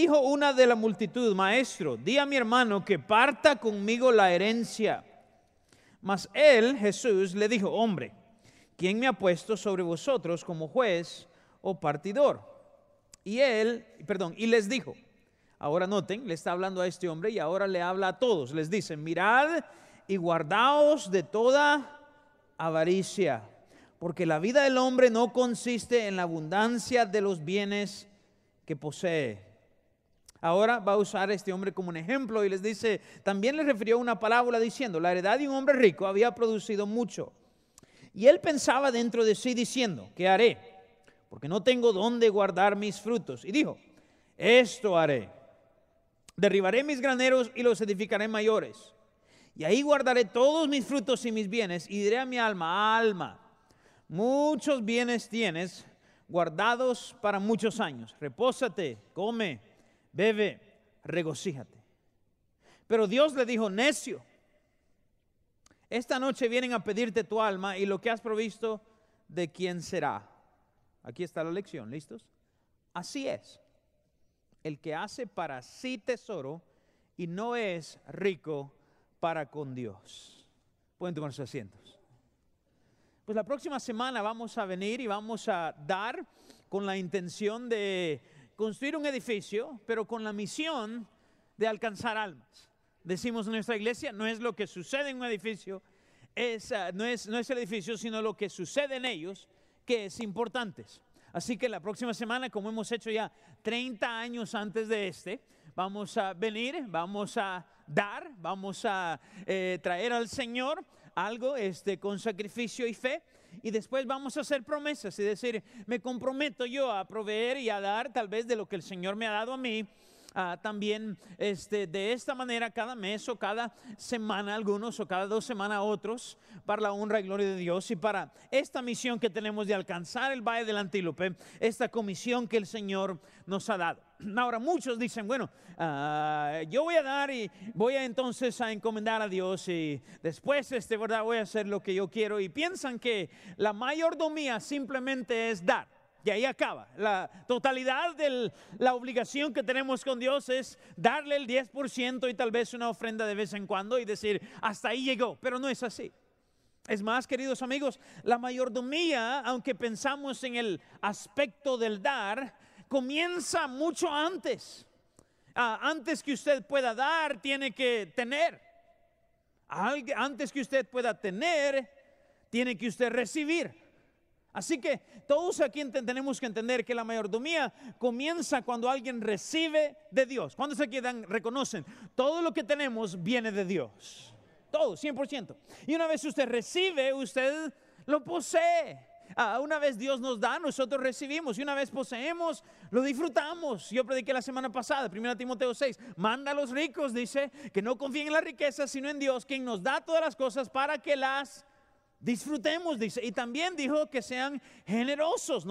dijo una de la multitud, maestro, di a mi hermano que parta conmigo la herencia. Mas él, Jesús, le dijo, hombre, ¿quién me ha puesto sobre vosotros como juez o partidor? Y él, perdón, y les dijo, ahora noten, le está hablando a este hombre y ahora le habla a todos, les dice, mirad y guardaos de toda avaricia, porque la vida del hombre no consiste en la abundancia de los bienes que posee. Ahora va a usar a este hombre como un ejemplo y les dice, también le refirió una parábola diciendo, la heredad de un hombre rico había producido mucho. Y él pensaba dentro de sí diciendo, ¿qué haré? Porque no tengo dónde guardar mis frutos. Y dijo, esto haré. Derribaré mis graneros y los edificaré mayores. Y ahí guardaré todos mis frutos y mis bienes y diré a mi alma, alma, muchos bienes tienes guardados para muchos años. Repósate, come, bebe, regocíjate. Pero Dios le dijo, necio, esta noche vienen a pedirte tu alma y lo que has provisto, ¿de quién será? Aquí está la lección, ¿listos? Así es. El que hace para sí tesoro y no es rico para con Dios. Pueden tomar sus asientos. Pues la próxima semana vamos a venir y vamos a dar con la intención de construir un edificio, pero con la misión de alcanzar almas. Decimos en nuestra iglesia, no es lo que sucede en un edificio, ah, no, es, no es el edificio, sino lo que sucede en ellos, que es importante. Así que la próxima semana, como hemos hecho ya 30 años antes de este, vamos a venir, vamos a dar, vamos a eh, traer al Señor algo este, con sacrificio y fe y después vamos a hacer promesas y decir, me comprometo yo a proveer y a dar tal vez de lo que el Señor me ha dado a mí Ah, también este, de esta manera cada mes o cada semana algunos o cada dos semanas otros para la honra y gloria de Dios y para esta misión que tenemos de alcanzar el Valle del Antílope, esta comisión que el Señor nos ha dado. Ahora muchos dicen, bueno, ah, yo voy a dar y voy a entonces a encomendar a Dios y después, este, ¿verdad? Voy a hacer lo que yo quiero y piensan que la mayordomía simplemente es dar. Y ahí acaba. La totalidad de la obligación que tenemos con Dios es darle el 10% y tal vez una ofrenda de vez en cuando y decir, hasta ahí llegó, pero no es así. Es más, queridos amigos, la mayordomía, aunque pensamos en el aspecto del dar, comienza mucho antes. Ah, antes que usted pueda dar, tiene que tener. antes que usted pueda tener, tiene que usted recibir. Así que todos aquí tenemos que entender que la mayordomía comienza cuando alguien recibe de Dios. Cuando se quedan, reconocen, todo lo que tenemos viene de Dios. Todo, 100%. Y una vez usted recibe, usted lo posee. Ah, una vez Dios nos da, nosotros recibimos. Y una vez poseemos, lo disfrutamos. Yo prediqué la semana pasada, 1 Timoteo 6. Manda a los ricos, dice, que no confíen en la riqueza, sino en Dios, quien nos da todas las cosas para que las Disfrutemos, dice. Y también dijo que sean generosos.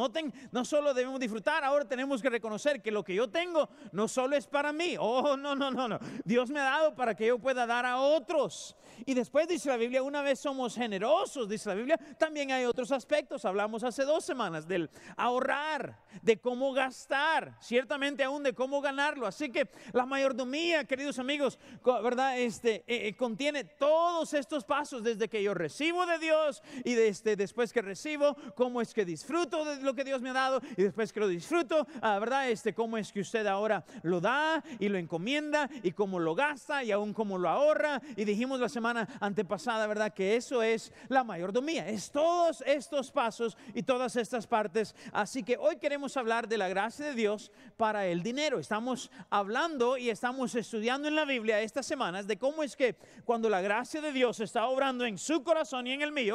no solo debemos disfrutar, ahora tenemos que reconocer que lo que yo tengo no solo es para mí. Oh, no, no, no, no. Dios me ha dado para que yo pueda dar a otros. Y después dice la Biblia, una vez somos generosos, dice la Biblia, también hay otros aspectos. Hablamos hace dos semanas del ahorrar, de cómo gastar, ciertamente aún de cómo ganarlo. Así que la mayordomía, queridos amigos, ¿verdad? Este, eh, eh, contiene todos estos pasos desde que yo recibo de Dios y este, después que recibo, cómo es que disfruto de lo que Dios me ha dado y después que lo disfruto, ah, ¿verdad? Este, cómo es que usted ahora lo da y lo encomienda y cómo lo gasta y aún cómo lo ahorra. Y dijimos la semana antepasada, ¿verdad? Que eso es la mayordomía, es todos estos pasos y todas estas partes. Así que hoy queremos hablar de la gracia de Dios para el dinero. Estamos hablando y estamos estudiando en la Biblia estas semanas de cómo es que cuando la gracia de Dios está obrando en su corazón y en el mío,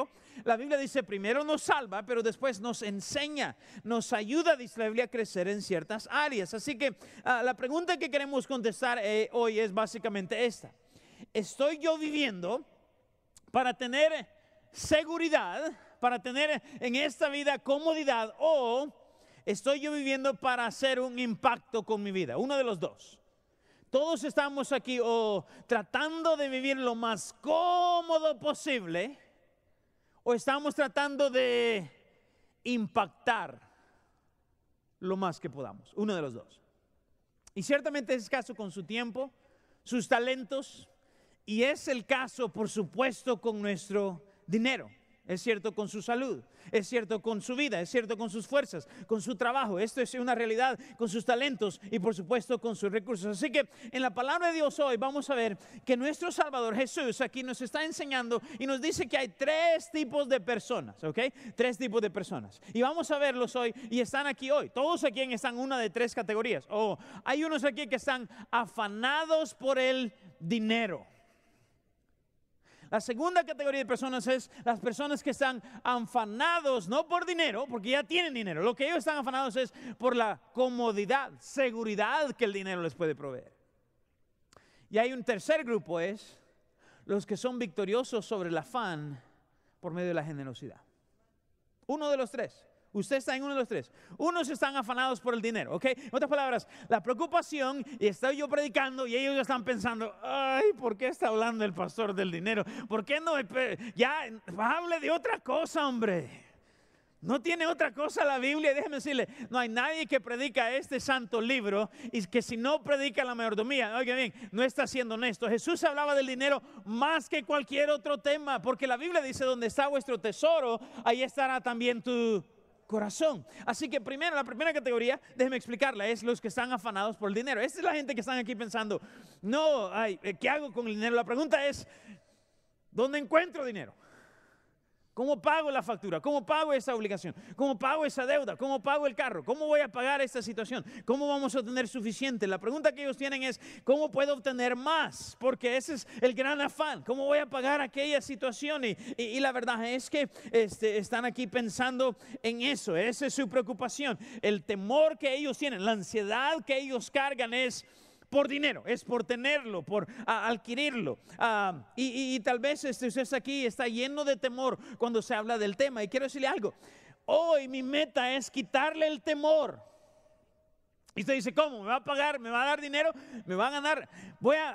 la Biblia dice primero nos salva, pero después nos enseña, nos ayuda, a la a crecer en ciertas áreas. Así que ah, la pregunta que queremos contestar eh, hoy es básicamente esta. ¿Estoy yo viviendo para tener seguridad, para tener en esta vida comodidad o estoy yo viviendo para hacer un impacto con mi vida? Uno de los dos. Todos estamos aquí o tratando de vivir lo más cómodo posible o estamos tratando de impactar lo más que podamos, uno de los dos. Y ciertamente es caso con su tiempo, sus talentos, y es el caso, por supuesto, con nuestro dinero es cierto con su salud, es cierto con su vida, es cierto con sus fuerzas, con su trabajo, esto es una realidad, con sus talentos y por supuesto con sus recursos. Así que en la palabra de Dios hoy vamos a ver que nuestro Salvador Jesús aquí nos está enseñando y nos dice que hay tres tipos de personas, ¿ok? Tres tipos de personas. Y vamos a verlos hoy y están aquí hoy. Todos aquí están en una de tres categorías. oh, hay unos aquí que están afanados por el dinero. La segunda categoría de personas es las personas que están afanados, no por dinero, porque ya tienen dinero. Lo que ellos están afanados es por la comodidad, seguridad que el dinero les puede proveer. Y hay un tercer grupo, es los que son victoriosos sobre el afán por medio de la generosidad. Uno de los tres. Usted está en uno de los tres. Unos están afanados por el dinero, ¿ok? En otras palabras, la preocupación, y estoy yo predicando y ellos están pensando, ay, ¿por qué está hablando el pastor del dinero? ¿Por qué no? Ya, hable de otra cosa, hombre. No tiene otra cosa la Biblia. Déjeme decirle, no hay nadie que predica este santo libro y que si no predica la mayordomía, oiga bien, no está siendo honesto. Jesús hablaba del dinero más que cualquier otro tema, porque la Biblia dice, donde está vuestro tesoro, ahí estará también tu corazón. Así que primero, la primera categoría, déjeme explicarla, es los que están afanados por el dinero. Esa es la gente que están aquí pensando, no, hay eh, ¿qué hago con el dinero? La pregunta es, ¿dónde encuentro dinero? ¿Cómo pago la factura? ¿Cómo pago esa obligación? ¿Cómo pago esa deuda? ¿Cómo pago el carro? ¿Cómo voy a pagar esta situación? ¿Cómo vamos a tener suficiente? La pregunta que ellos tienen es, ¿cómo puedo obtener más? Porque ese es el gran afán. ¿Cómo voy a pagar aquella situación? Y, la verdad es que este, están aquí pensando en eso. Esa es su preocupación. El temor que ellos tienen, la ansiedad que ellos cargan es por dinero, es por tenerlo, por adquirirlo. Ah, y, tal vez este, usted está aquí, está lleno de temor cuando se habla del tema. Y quiero decirle algo, hoy mi meta es quitarle el temor. Y usted dice, ¿cómo? ¿Me va a pagar? ¿Me va a dar dinero? ¿Me va a ganar? ¿Voy a,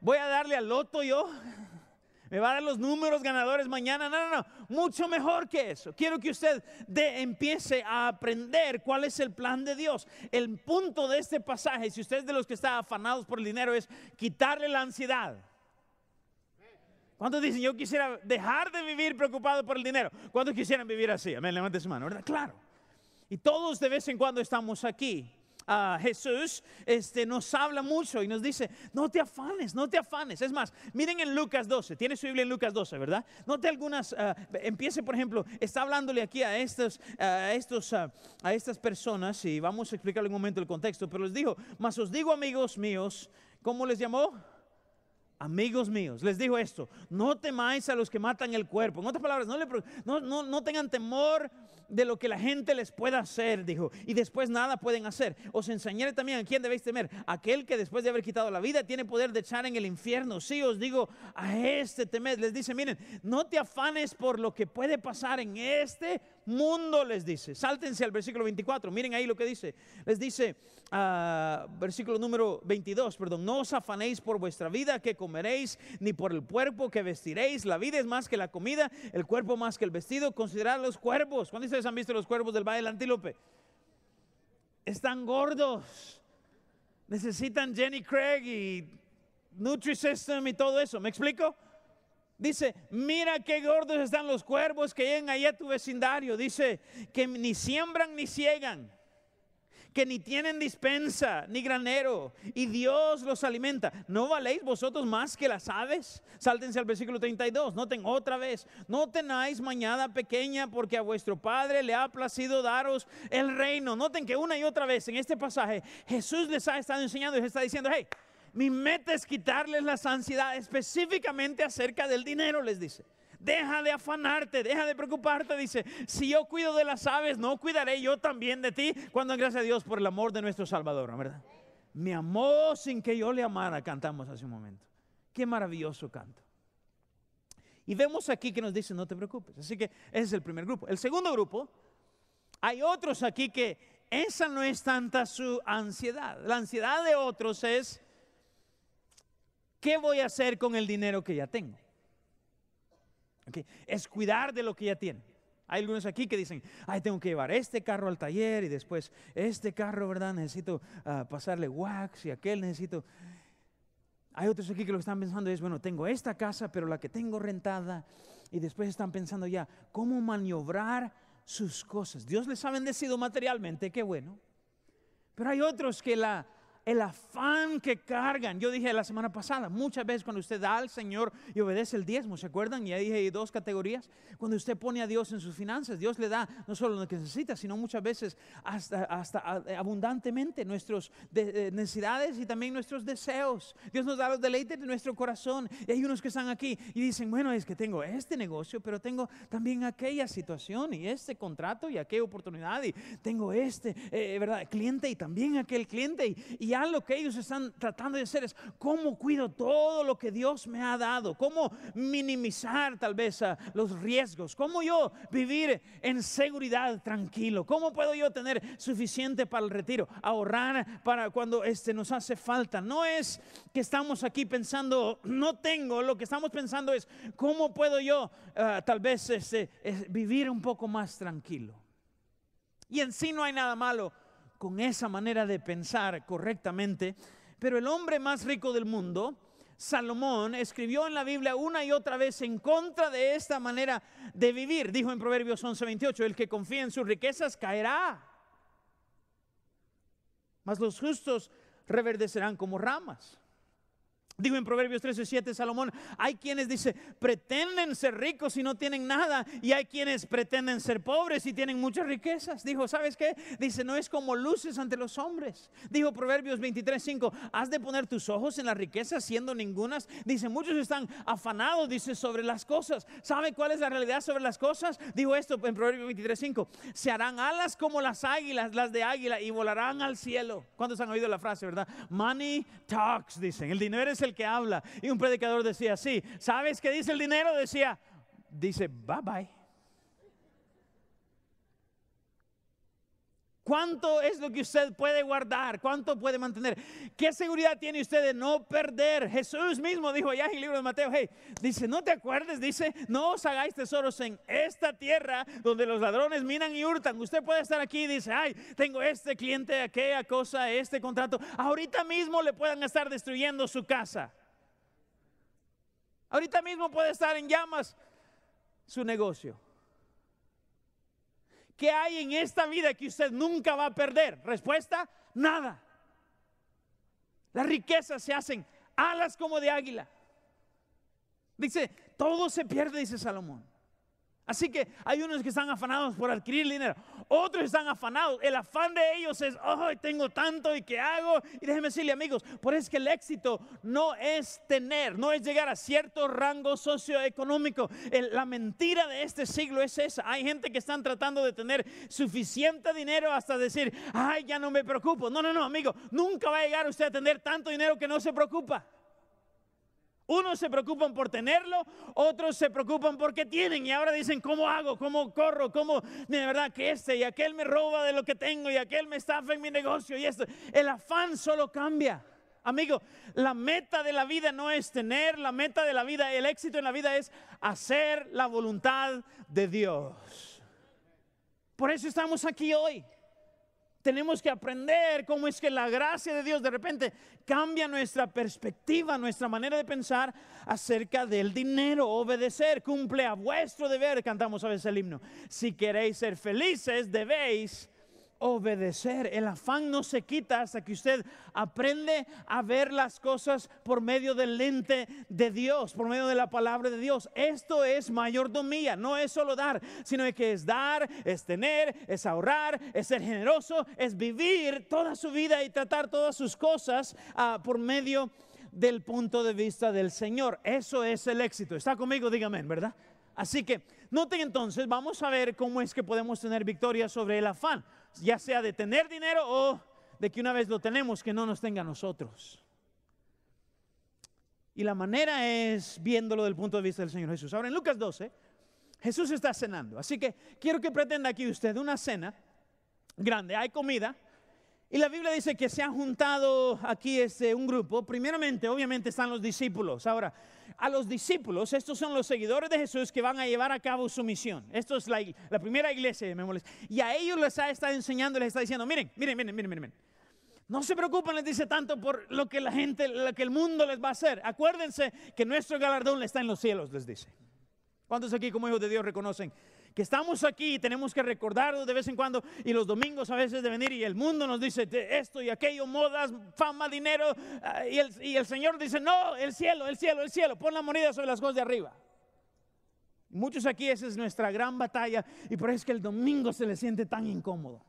voy a darle al loto yo? me va a dar los números ganadores mañana. No, no, no, mucho mejor que eso. Quiero que usted empiece a aprender cuál es el plan de Dios. El punto de este pasaje, si usted es de los que está afanados por el dinero, es quitarle la ansiedad. ¿Cuántos dicen, yo quisiera dejar de vivir preocupado por el dinero? ¿Cuántos quisieran vivir así? Amén, levante su mano, ¿verdad? Claro. Y todos de vez en cuando estamos aquí Jesús este, nos habla mucho y nos dice, no te afanes, no te afanes. Es más, miren en Lucas 12, tiene su Biblia en Lucas 12, ¿verdad? Note algunas, ah, empiece por ejemplo, está hablándole aquí a, estos, a, estos, ah, a estas personas y vamos a explicarle en un momento el contexto, pero les digo mas os digo amigos míos, ¿cómo les llamó? amigos míos, les digo esto, no temáis a los que matan el cuerpo. En otras palabras, no, tengan temor de lo que la gente les pueda hacer, dijo, y después nada pueden hacer. Os enseñaré también a quién debéis temer, aquel que después de haber quitado la vida tiene poder de echar en el infierno. Sí, os digo, a este temed. Les dice, miren, no te afanes por lo que puede pasar en este mundo les dice. Sáltense al versículo 24, miren ahí lo que dice. Les dice, ah, versículo número 22, perdón, no os afanéis por vuestra vida que comeréis, ni por el cuerpo que vestiréis. La vida es más que la comida, el cuerpo más que el vestido. Considerad los cuervos. ¿Cuándo ustedes han visto los cuervos del Valle del Antílope? Están gordos. Necesitan Jenny Craig y Nutrisystem y todo eso. ¿Me explico? Dice, mira qué gordos están los cuervos que llegan ahí a tu vecindario. Dice, que ni siembran ni ciegan, que ni tienen dispensa ni granero, y Dios los alimenta. ¿No valéis vosotros más que las aves? Sáltense al versículo 32, noten otra vez, no tenáis mañana pequeña porque a vuestro Padre le ha placido daros el reino. Noten que una y otra vez en este pasaje Jesús les ha estado enseñando y les está diciendo, hey, mi meta es quitarles las ansiedades específicamente acerca del dinero, les dice. Deja de afanarte, deja de preocuparte, dice. Si yo cuido de las aves, no cuidaré yo también de ti. Cuando gracias a Dios por el amor de nuestro Salvador, ¿verdad? Me amó sin que yo le amara, cantamos hace un momento. Qué maravilloso canto. Y vemos aquí que nos dice, no te preocupes. Así que ese es el primer grupo. El segundo grupo, hay otros aquí que esa no es tanta su ansiedad. La ansiedad de otros es ¿Qué voy a hacer con el dinero que ya tengo? Es cuidar de lo que ya tiene. Hay algunos aquí que dicen, ay, tengo que llevar este carro al taller y después este carro, ¿verdad? Necesito ah, pasarle wax y aquel necesito... Hay otros aquí que lo están pensando es, bueno, tengo esta casa, pero la que tengo rentada. Y después están pensando ya, ¿cómo maniobrar sus cosas? Dios les ha bendecido materialmente, qué bueno. Pero hay otros que la, el afán que cargan. Yo dije la semana pasada, muchas veces cuando usted da al Señor y obedece el diezmo, ¿se acuerdan? Ya dije hay dos categorías. Cuando usted pone a Dios en sus finanzas, Dios le da no solo lo que necesita, sino muchas veces hasta, hasta ah, eh, abundantemente nuestras eh, necesidades y también nuestros deseos. Dios nos da los deleites de nuestro corazón. Y hay unos que están aquí y dicen, bueno, es que tengo este negocio, pero tengo también aquella situación y este contrato y aquella oportunidad y tengo este, eh, ¿verdad? Cliente y también aquel cliente y, y lo que ellos están tratando de hacer es cómo cuido todo lo que Dios me ha dado, cómo minimizar tal vez ah, los riesgos, cómo yo vivir en seguridad tranquilo, cómo puedo yo tener suficiente para el retiro, ahorrar para cuando este, nos hace falta. No es que estamos aquí pensando, no tengo, lo que estamos pensando es cómo puedo yo ah, tal vez este, eh, vivir un poco más tranquilo. Y en sí no hay nada malo con esa manera de pensar correctamente, pero el hombre más rico del mundo, Salomón, escribió en la Biblia una y otra vez en contra de esta manera de vivir. Dijo en Proverbios 11:28, el que confía en sus riquezas caerá. Mas los justos reverdecerán como ramas. Digo en Proverbios 13:7 Salomón, hay quienes dice, pretenden ser ricos y no tienen nada, y hay quienes pretenden ser pobres y tienen muchas riquezas. Dijo, ¿sabes qué? Dice, no es como luces ante los hombres. Dijo Proverbios 23:5, has de poner tus ojos en las riquezas siendo ningunas. Dice, muchos están afanados, dice, sobre las cosas. ¿Sabe cuál es la realidad sobre las cosas? Dijo esto en Proverbios 23:5, se harán alas como las águilas, las de águila, y volarán al cielo. ¿Cuántos han oído la frase, verdad? Money talks, dicen. El dinero es el que habla. Y un predicador decía, sí, ¿sabes qué dice el dinero? Decía, dice, bye bye. ¿Cuánto es lo que usted puede guardar? ¿Cuánto puede mantener? ¿Qué seguridad tiene usted de no perder? Jesús mismo dijo allá en el libro de Mateo, hey, dice, no te acuerdes, dice, no os hagáis tesoros en esta tierra donde los ladrones minan y hurtan. Usted puede estar aquí y dice, ay, tengo este cliente, aquella cosa, este contrato. Ahorita mismo le puedan estar destruyendo su casa. Ahorita mismo puede estar en llamas su negocio. ¿Qué hay en esta vida que usted nunca va a perder? Respuesta, nada. Las riquezas se hacen alas como de águila. Dice, todo se pierde, dice Salomón. Así que hay unos que están afanados por adquirir dinero, otros están afanados. El afán de ellos es, oh, tengo tanto y qué hago. Y déjenme decirle, amigos, por eso es que el éxito no es tener, no es llegar a cierto rango socioeconómico. la mentira de este siglo es esa. Hay gente que están tratando de tener suficiente dinero hasta decir, ay, ya no me preocupo. No, no, no, amigo, nunca va a llegar usted a tener tanto dinero que no se preocupa. Unos se preocupan por tenerlo, otros se preocupan porque tienen y ahora dicen, ¿cómo hago? ¿Cómo corro? ¿Cómo de verdad que este y aquel me roba de lo que tengo y aquel me estafa en mi negocio y esto? El afán solo cambia. Amigo, la meta de la vida no es tener, la meta de la vida, el éxito en la vida es hacer la voluntad de Dios. Por eso estamos aquí hoy tenemos que aprender cómo es que la gracia de Dios de repente cambia nuestra perspectiva, nuestra manera de pensar acerca del dinero, obedecer, cumple a vuestro deber, cantamos a veces el himno. Si queréis ser felices, debéis obedecer. El afán no se quita hasta que usted aprende a ver las cosas por medio del lente de Dios, por medio de la palabra de Dios. Esto es mayordomía, no es solo dar, sino que es dar, es tener, es ahorrar, es ser generoso, es vivir toda su vida y tratar todas sus cosas ah, por medio del punto de vista del Señor. Eso es el éxito. ¿Está conmigo? Dígame, ¿verdad? Así que noten entonces, vamos a ver cómo es que podemos tener victoria sobre el afán ya sea de tener dinero o de que una vez lo tenemos, que no nos tenga nosotros. Y la manera es viéndolo del punto de vista del Señor Jesús. Ahora en Lucas 12, Jesús está cenando. Así que quiero que pretenda aquí usted una cena grande. Hay comida, y la Biblia dice que se ha juntado aquí este, un grupo. Primeramente, obviamente, están los discípulos. Ahora, a los discípulos, estos son los seguidores de Jesús que van a llevar a cabo su misión. Esto es la, primera iglesia, de molesta. Y a ellos les ha estado enseñando, les está diciendo, miren, miren, miren, miren, miren. No se preocupen, les dice tanto por lo que la gente, lo que el mundo les va a hacer. Acuérdense que nuestro galardón está en los cielos, les dice. ¿Cuántos aquí como hijos de Dios reconocen que estamos aquí y tenemos que recordarlo de vez en cuando y los domingos a veces de venir y el mundo nos dice esto y aquello, modas, fama, dinero ah, y el, Señor dice, no, el cielo, el cielo, el cielo, pon la moneda sobre las cosas de arriba. Muchos aquí esa es nuestra gran batalla y por eso es que el domingo se le siente tan incómodo.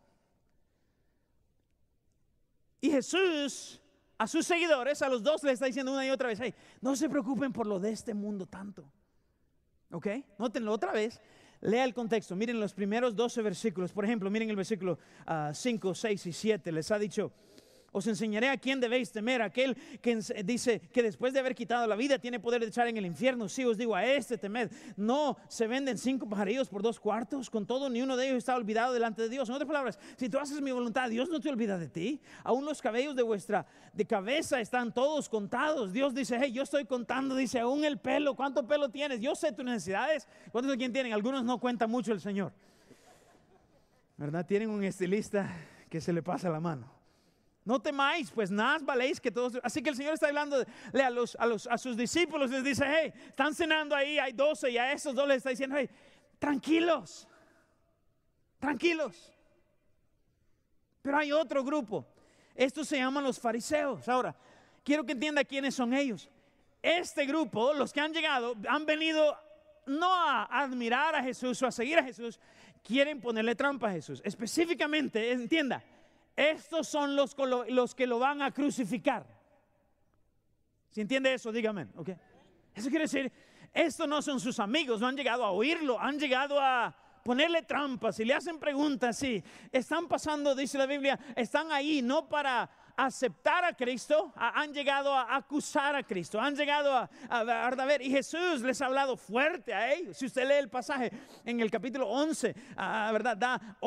Y Jesús a sus seguidores, a los dos le está diciendo una y otra vez, no se preocupen por lo de este mundo tanto. ¿Ok? notenlo otra vez. Lea el contexto, miren los primeros 12 versículos. Por ejemplo, miren el versículo 5, ah, 6 y 7. Les ha dicho, os enseñaré a quién debéis temer, aquel que dice que después de haber quitado la vida tiene poder de echar en el infierno. Si os digo, a este temed. No se venden cinco pajarillos por dos cuartos, con todo ni uno de ellos está olvidado delante de Dios. En otras palabras, si tú haces mi voluntad, Dios no te olvida de ti. Aún los cabellos de vuestra de cabeza están todos contados. Dios dice, hey, yo estoy contando, dice, aún el pelo, ¿cuánto pelo tienes? Yo sé tus necesidades. ¿Cuántos de quién tienen? Algunos no cuentan mucho el Señor. ¿Verdad? Tienen un estilista que se le pasa la mano. No temáis, pues nada valéis que todos. Así que el Señor está hablando a, los, a, sus discípulos, les dice, hey, están cenando ahí, hay 12. y a esos dos les está diciendo, hey, tranquilos, tranquilos. Pero hay otro grupo, estos se llaman los fariseos. Ahora, quiero que entienda quiénes son ellos. Este grupo, los que han llegado, han venido no a admirar a Jesús o a seguir a Jesús, quieren ponerle trampa a Jesús. Específicamente, entienda, estos son los, los que lo van a crucificar. Si entiende eso, dígame. Eso quiere decir, estos no son sus amigos, no han llegado a oírlo, han llegado a ponerle trampas y le hacen preguntas. Sí, están pasando, dice la Biblia, están ahí no para aceptar a Cristo, han llegado a acusar a Cristo, han llegado a, a, ver, y Jesús les ha hablado fuerte a Si usted lee el pasaje en el capítulo 11, a, ah, ah, ¿verdad? Da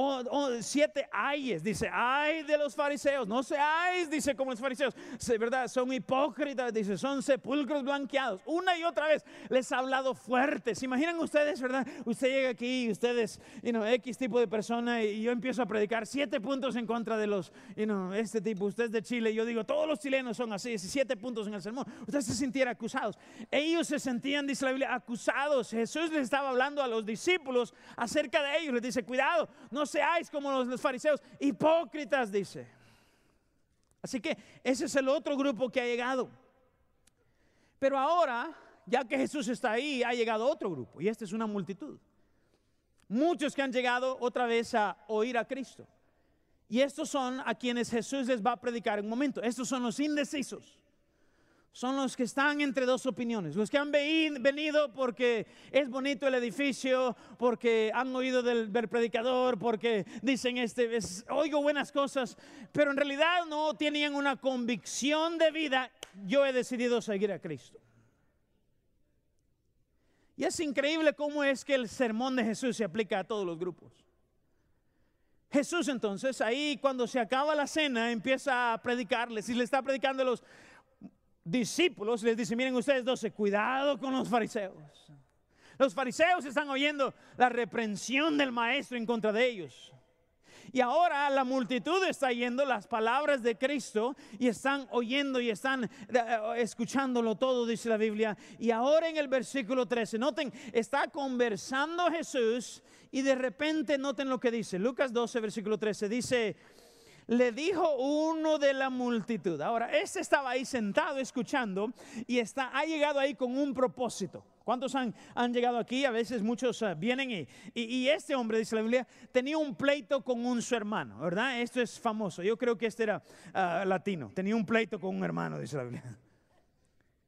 siete ayes, dice, ay de los fariseos, no seáis, dice como los fariseos, ¿verdad? Son hipócritas, dice, son sepulcros blanqueados. Una y otra vez les ha hablado fuerte. ¿Se imaginan ustedes, verdad? Usted llega aquí ustedes, you know, X tipo de persona y yo empiezo a predicar siete puntos en contra de los, you este tipo, ustedes de Chile, yo digo, todos los chilenos son así, 17 puntos en el sermón. usted se sintiera acusados. Ellos se sentían, dice la Biblia, acusados. Jesús les estaba hablando a los discípulos acerca de ellos. Les dice, cuidado, no seáis como los, los fariseos, hipócritas, dice. Así que ese es el otro grupo que ha llegado. Pero ahora, ya que Jesús está ahí, ha llegado otro grupo, y esta es una multitud. Muchos que han llegado otra vez a oír a Cristo. Y estos son a quienes Jesús les va a predicar en un momento. Estos son los indecisos. Son los que están entre dos opiniones. Los que han venido porque es bonito el edificio, porque han oído del, predicador, porque dicen, este, oigo buenas cosas, pero en realidad no tenían una convicción de vida. Yo he decidido seguir a Cristo. Y es increíble cómo es que el sermón de Jesús se aplica a todos los grupos. Jesús entonces ahí cuando se acaba la cena empieza a predicarles y le está predicando a los discípulos, les dice, miren ustedes 12, cuidado con los fariseos. Los fariseos están oyendo la reprensión del maestro en contra de ellos. Y ahora la multitud está oyendo las palabras de Cristo y están oyendo y están eh, eh, escuchándolo todo, dice la Biblia. Y ahora en el versículo 13, noten, está conversando Jesús y de repente noten lo que dice. Lucas 12, versículo 13, dice, le dijo uno de la multitud. Ahora, este estaba ahí sentado escuchando y está, ha llegado ahí con un propósito. ¿Cuántos han, llegado aquí? A veces muchos eh, vienen y, y, este hombre, dice la Biblia, tenía un pleito con su hermano, ¿verdad? Esto es famoso. Yo creo que este era eh, latino. Tenía un pleito con un hermano, dice la Biblia.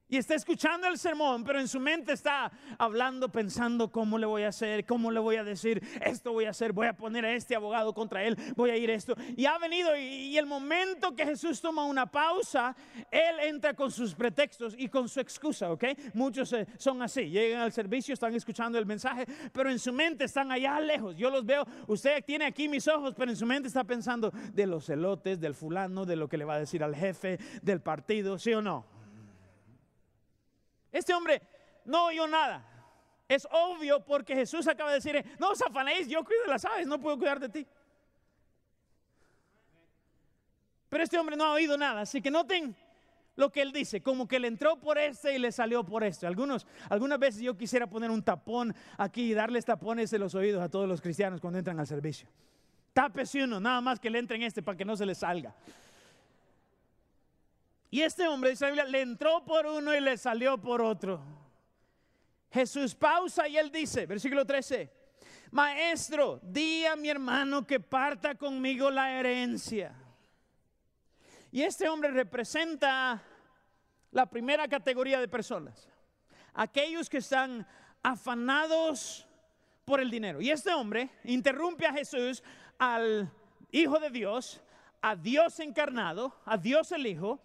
Y está escuchando el sermón, pero en su mente está hablando, pensando cómo le voy a hacer, cómo le voy a decir, esto voy a hacer, voy a poner a este abogado contra él, voy a ir esto. Y ha venido y, el momento que Jesús toma una pausa, él entra con sus pretextos y con su excusa, ¿ok? Muchos eh, son así, llegan al servicio, están escuchando el mensaje, pero en su mente están allá lejos. Yo los veo, usted tiene aquí mis ojos, pero en su mente está pensando de los elotes, del fulano, de lo que le va a decir al jefe, del partido, ¿sí o no? Este hombre no oyó nada. Es obvio porque Jesús acaba de decir, no, afanéis yo cuido de las aves, no puedo cuidar de ti. Pero este hombre no ha oído nada, así que noten lo que él dice, como que le entró por este y le salió por este. Algunos, algunas veces yo quisiera poner un tapón aquí y darles tapones en los oídos a todos los cristianos cuando entran al servicio. y uno, nada más que le entren este para que no se le salga. Y este hombre, le entró por uno y le salió por otro. Jesús pausa y él dice, versículo 13, maestro, di a mi hermano que parta conmigo la herencia. Y este hombre representa la primera categoría de personas, aquellos que están afanados por el dinero. Y este hombre interrumpe a Jesús, al Hijo de Dios, a Dios encarnado, a Dios el Hijo,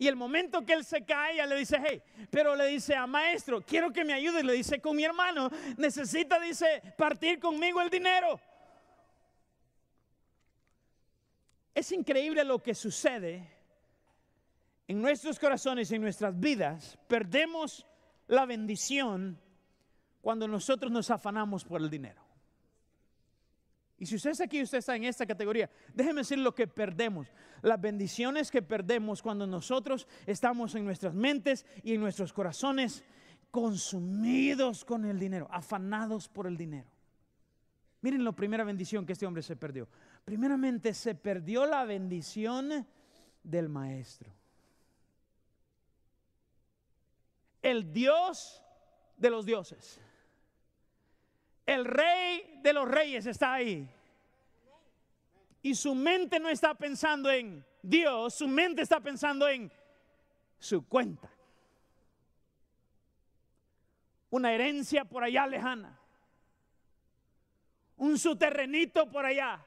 y el momento que él se cae, le dice, hey, pero le dice a maestro, quiero que me ayude. Le dice, con mi hermano, necesita, dice, partir conmigo el dinero. Es increíble lo que sucede en nuestros corazones, en nuestras vidas. Perdemos la bendición cuando nosotros nos afanamos por el dinero. Y si usted está aquí, usted está en esta categoría. Déjeme decir lo que perdemos, las bendiciones que perdemos cuando nosotros estamos en nuestras mentes y en nuestros corazones consumidos con el dinero, afanados por el dinero. Miren la primera bendición que este hombre se perdió. Primeramente se perdió la bendición del maestro. El Dios de los dioses. El rey de los reyes está ahí. Y su mente no está pensando en Dios, su mente está pensando en su cuenta. Una herencia por allá lejana. Un su por allá.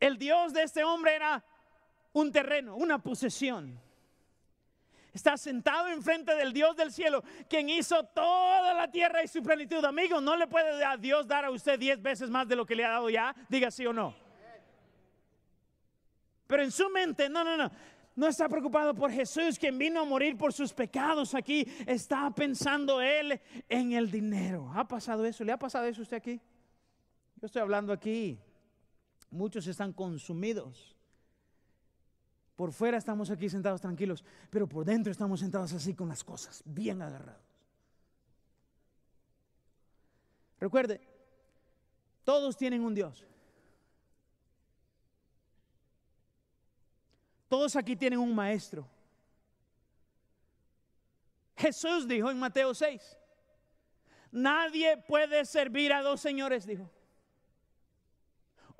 El Dios de este hombre era un terreno, una posesión está sentado enfrente del Dios del cielo, quien hizo toda la tierra y su plenitud. Amigo, no le puede a Dios dar a usted diez veces más de lo que le ha dado ya, diga sí o no. Pero en su mente, no, no, no. No está preocupado por Jesús, quien vino a morir por sus pecados aquí. Está pensando él en el dinero. ¿Ha pasado eso? ¿Le ha pasado eso a usted aquí? Yo estoy hablando aquí. Muchos están consumidos por fuera estamos aquí sentados tranquilos, pero por dentro estamos sentados así con las cosas, bien agarrados. Recuerde, todos tienen un Dios. Todos aquí tienen un maestro. Jesús dijo en Mateo 6, nadie puede servir a dos señores, dijo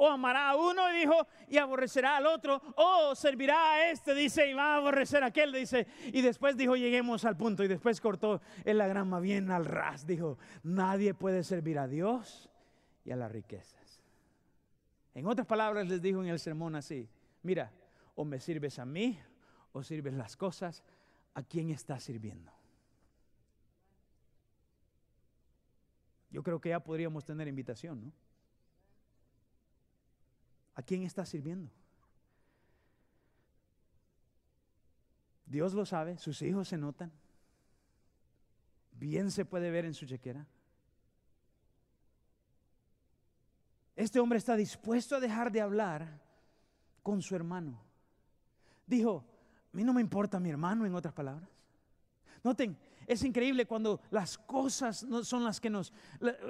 o amará a uno, dijo, y aborrecerá al otro, o servirá a este, dice, y va a aborrecer a aquel, dice. Y después dijo, lleguemos al punto, y después cortó en la grama bien al ras, dijo, nadie puede servir a Dios y a las riquezas. En otras palabras les dijo en el sermón así, mira, o me sirves a mí, o sirves las cosas, ¿a quién estás sirviendo? Yo creo que ya podríamos tener invitación, ¿no? ¿A quién está sirviendo? Dios lo sabe, sus hijos se notan. Bien se puede ver en su chequera. Este hombre está dispuesto a dejar de hablar con su hermano. Dijo, a mí no me importa mi hermano, en otras palabras. Noten, es increíble cuando las cosas no son las que nos,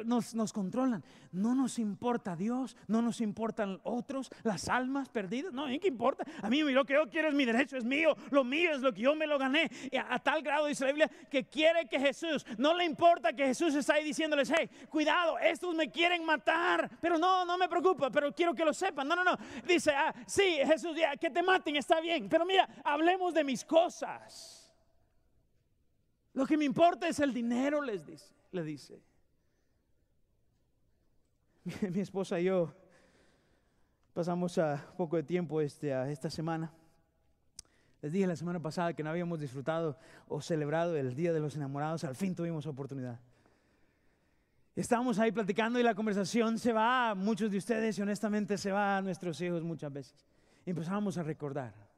nos, nos controlan. No nos importa Dios, no nos importan otros, las almas perdidas. No, ¿qué importa? A mí lo que yo quiero es mi derecho, es mío, lo mío es lo que yo me lo gané. a, tal grado dice la Biblia que quiere que Jesús, no le importa que Jesús está ahí diciéndoles, hey, cuidado, estos me quieren matar, pero no, no me preocupa, pero quiero que lo sepan. No, no, no. Dice, ah, sí, Jesús, ya, que te maten, está bien, pero mira, hablemos de mis cosas. Lo que me importa es el dinero, les dice, le dice. Mi, esposa y yo pasamos a poco de tiempo este, a esta semana. Les dije la semana pasada que no habíamos disfrutado o celebrado el Día de los Enamorados, al fin tuvimos oportunidad. Estábamos ahí platicando y la conversación se va muchos de ustedes y honestamente se va a nuestros hijos muchas veces. Empezábamos empezamos a recordar.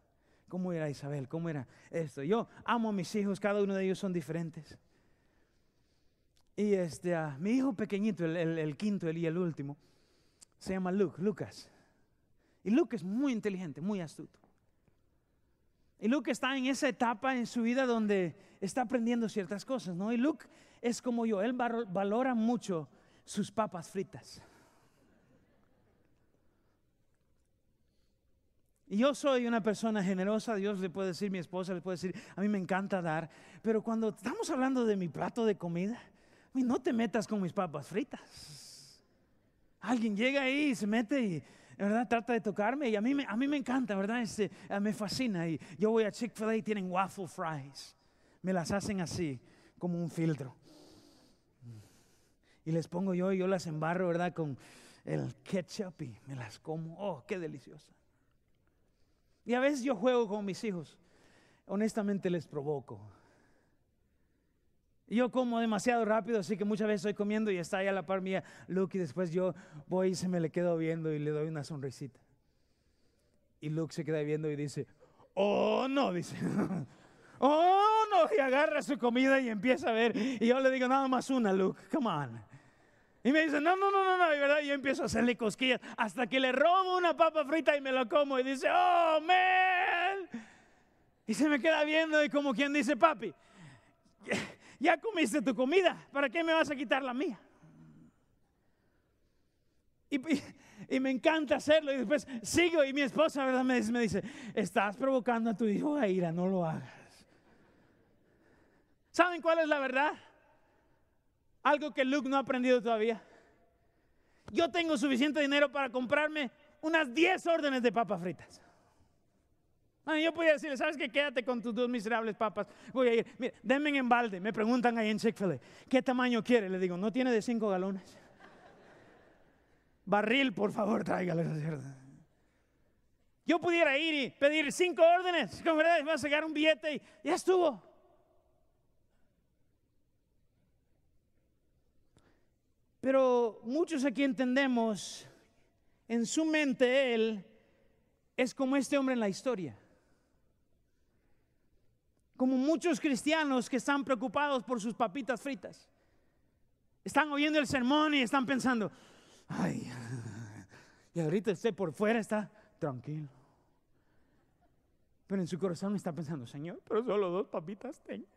¿Cómo era Isabel? ¿Cómo era esto? Yo amo a mis hijos, cada uno de ellos son diferentes. Y este, mi hijo pequeñito, el, quinto el, y el último, se llama Luke, Lucas. Y Luke es muy inteligente, muy astuto. Y Luke está en esa etapa en su vida donde está aprendiendo ciertas cosas, ¿no? Y Luke es como yo, él valora mucho sus papas fritas. Y yo soy una persona generosa, Dios le puede decir, mi esposa le puede decir, a mí me encanta dar, pero cuando estamos hablando de mi plato de comida, no te metas con mis papas fritas. Alguien llega ahí y se mete y, ¿verdad? Trata de tocarme y a mí me, a mí me encanta, ¿verdad? Este, me fascina. Y yo voy a Chick-fil-A y tienen waffle fries. Me las hacen así, como un filtro. Y les pongo yo y yo las embarro, ¿verdad? Con el ketchup y me las como. ¡Oh, qué deliciosa! Y a veces yo juego con mis hijos. Honestamente les provoco. Yo como demasiado rápido, así que muchas veces estoy comiendo y está ahí a la par mía Luke y después yo voy y se me le quedo viendo y le doy una sonrisita. Y Luke se queda viendo y dice, oh no, dice, oh no, y agarra su comida y empieza a ver. Y yo le digo, nada más una, Luke, come on. Y me dice, no, no, no, no, no, y verdad, yo empiezo a hacerle cosquillas hasta que le robo una papa frita y me la como. Y dice, oh, man. Y se me queda viendo y como quien dice, papi, ya, comiste tu comida, ¿para qué me vas a quitar la mía? Y, me encanta hacerlo. Y después sigo y mi esposa ¿verdad? Me, dice, me dice, estás provocando a tu hijo a ira, no lo hagas. ¿Saben cuál es la verdad? Algo que Luke no ha aprendido todavía. Yo tengo suficiente dinero para comprarme unas 10 órdenes de papas fritas. yo podía decirle, ¿sabes qué? Quédate con tus dos miserables papas. Voy a ir. denme en balde. Me preguntan ahí en Chick-fil-A, ¿qué tamaño quiere? Le digo, no tiene de 5 galones. Barril, por favor, tráigale Yo pudiera ir y pedir cinco órdenes. Con verdad, a sacar un billete y ya estuvo. Pero muchos aquí entendemos, en su mente él es como este hombre en la historia. Como muchos cristianos que están preocupados por sus papitas fritas. Están oyendo el sermón y están pensando, ay, y ahorita usted por fuera está tranquilo. Pero en su corazón está pensando, Señor, pero solo dos papitas tengo.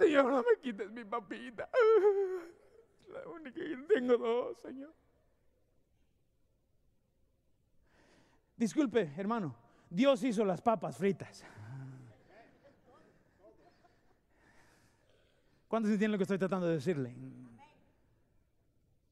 Señor, no me quites mi papita. La única que tengo dos, Señor. Disculpe, hermano, Dios hizo las papas fritas. ¿Cuántos entienden lo que estoy tratando de decirle?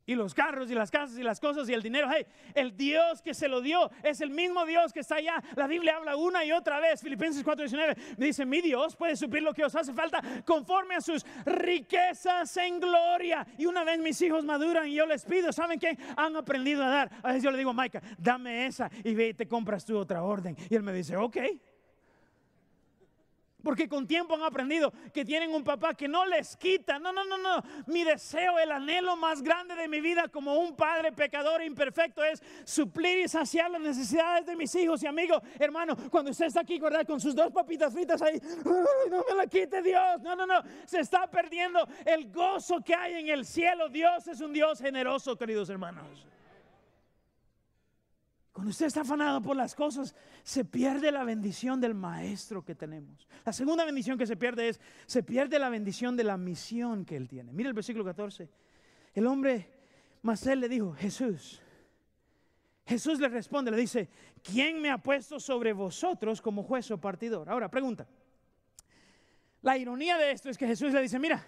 y los carros y las casas y las cosas y el dinero. Hey, el Dios que se lo dio es el mismo Dios que está allá. La Biblia habla una y otra vez. Filipenses 4:19 me dice, mi Dios puede suplir lo que os hace falta conforme a sus riquezas en gloria. Y una vez mis hijos maduran y yo les pido, ¿saben qué? Han aprendido a dar. A veces yo le digo, Maica, dame esa y ve y te compras tú otra orden. Y él me dice, ok. Porque con tiempo han aprendido que tienen un papá que no les quita. No, no, no, no. Mi deseo, el anhelo más grande de mi vida como un padre pecador e imperfecto es suplir y saciar las necesidades de mis hijos y amigos. Hermano, cuando usted está aquí, ¿verdad? Con sus dos papitas fritas ahí, no me la quite Dios. No, no, no. Se está perdiendo el gozo que hay en el cielo. Dios es un Dios generoso, queridos hermanos. Cuando usted está afanado por las cosas, se pierde la bendición del maestro que tenemos. La segunda bendición que se pierde es, se pierde la bendición de la misión que él tiene. Mira el versículo 14. El hombre, más él le dijo, Jesús. Jesús le responde, le dice, ¿quién me ha puesto sobre vosotros como juez o partidor? Ahora, pregunta. La ironía de esto es que Jesús le dice, mira,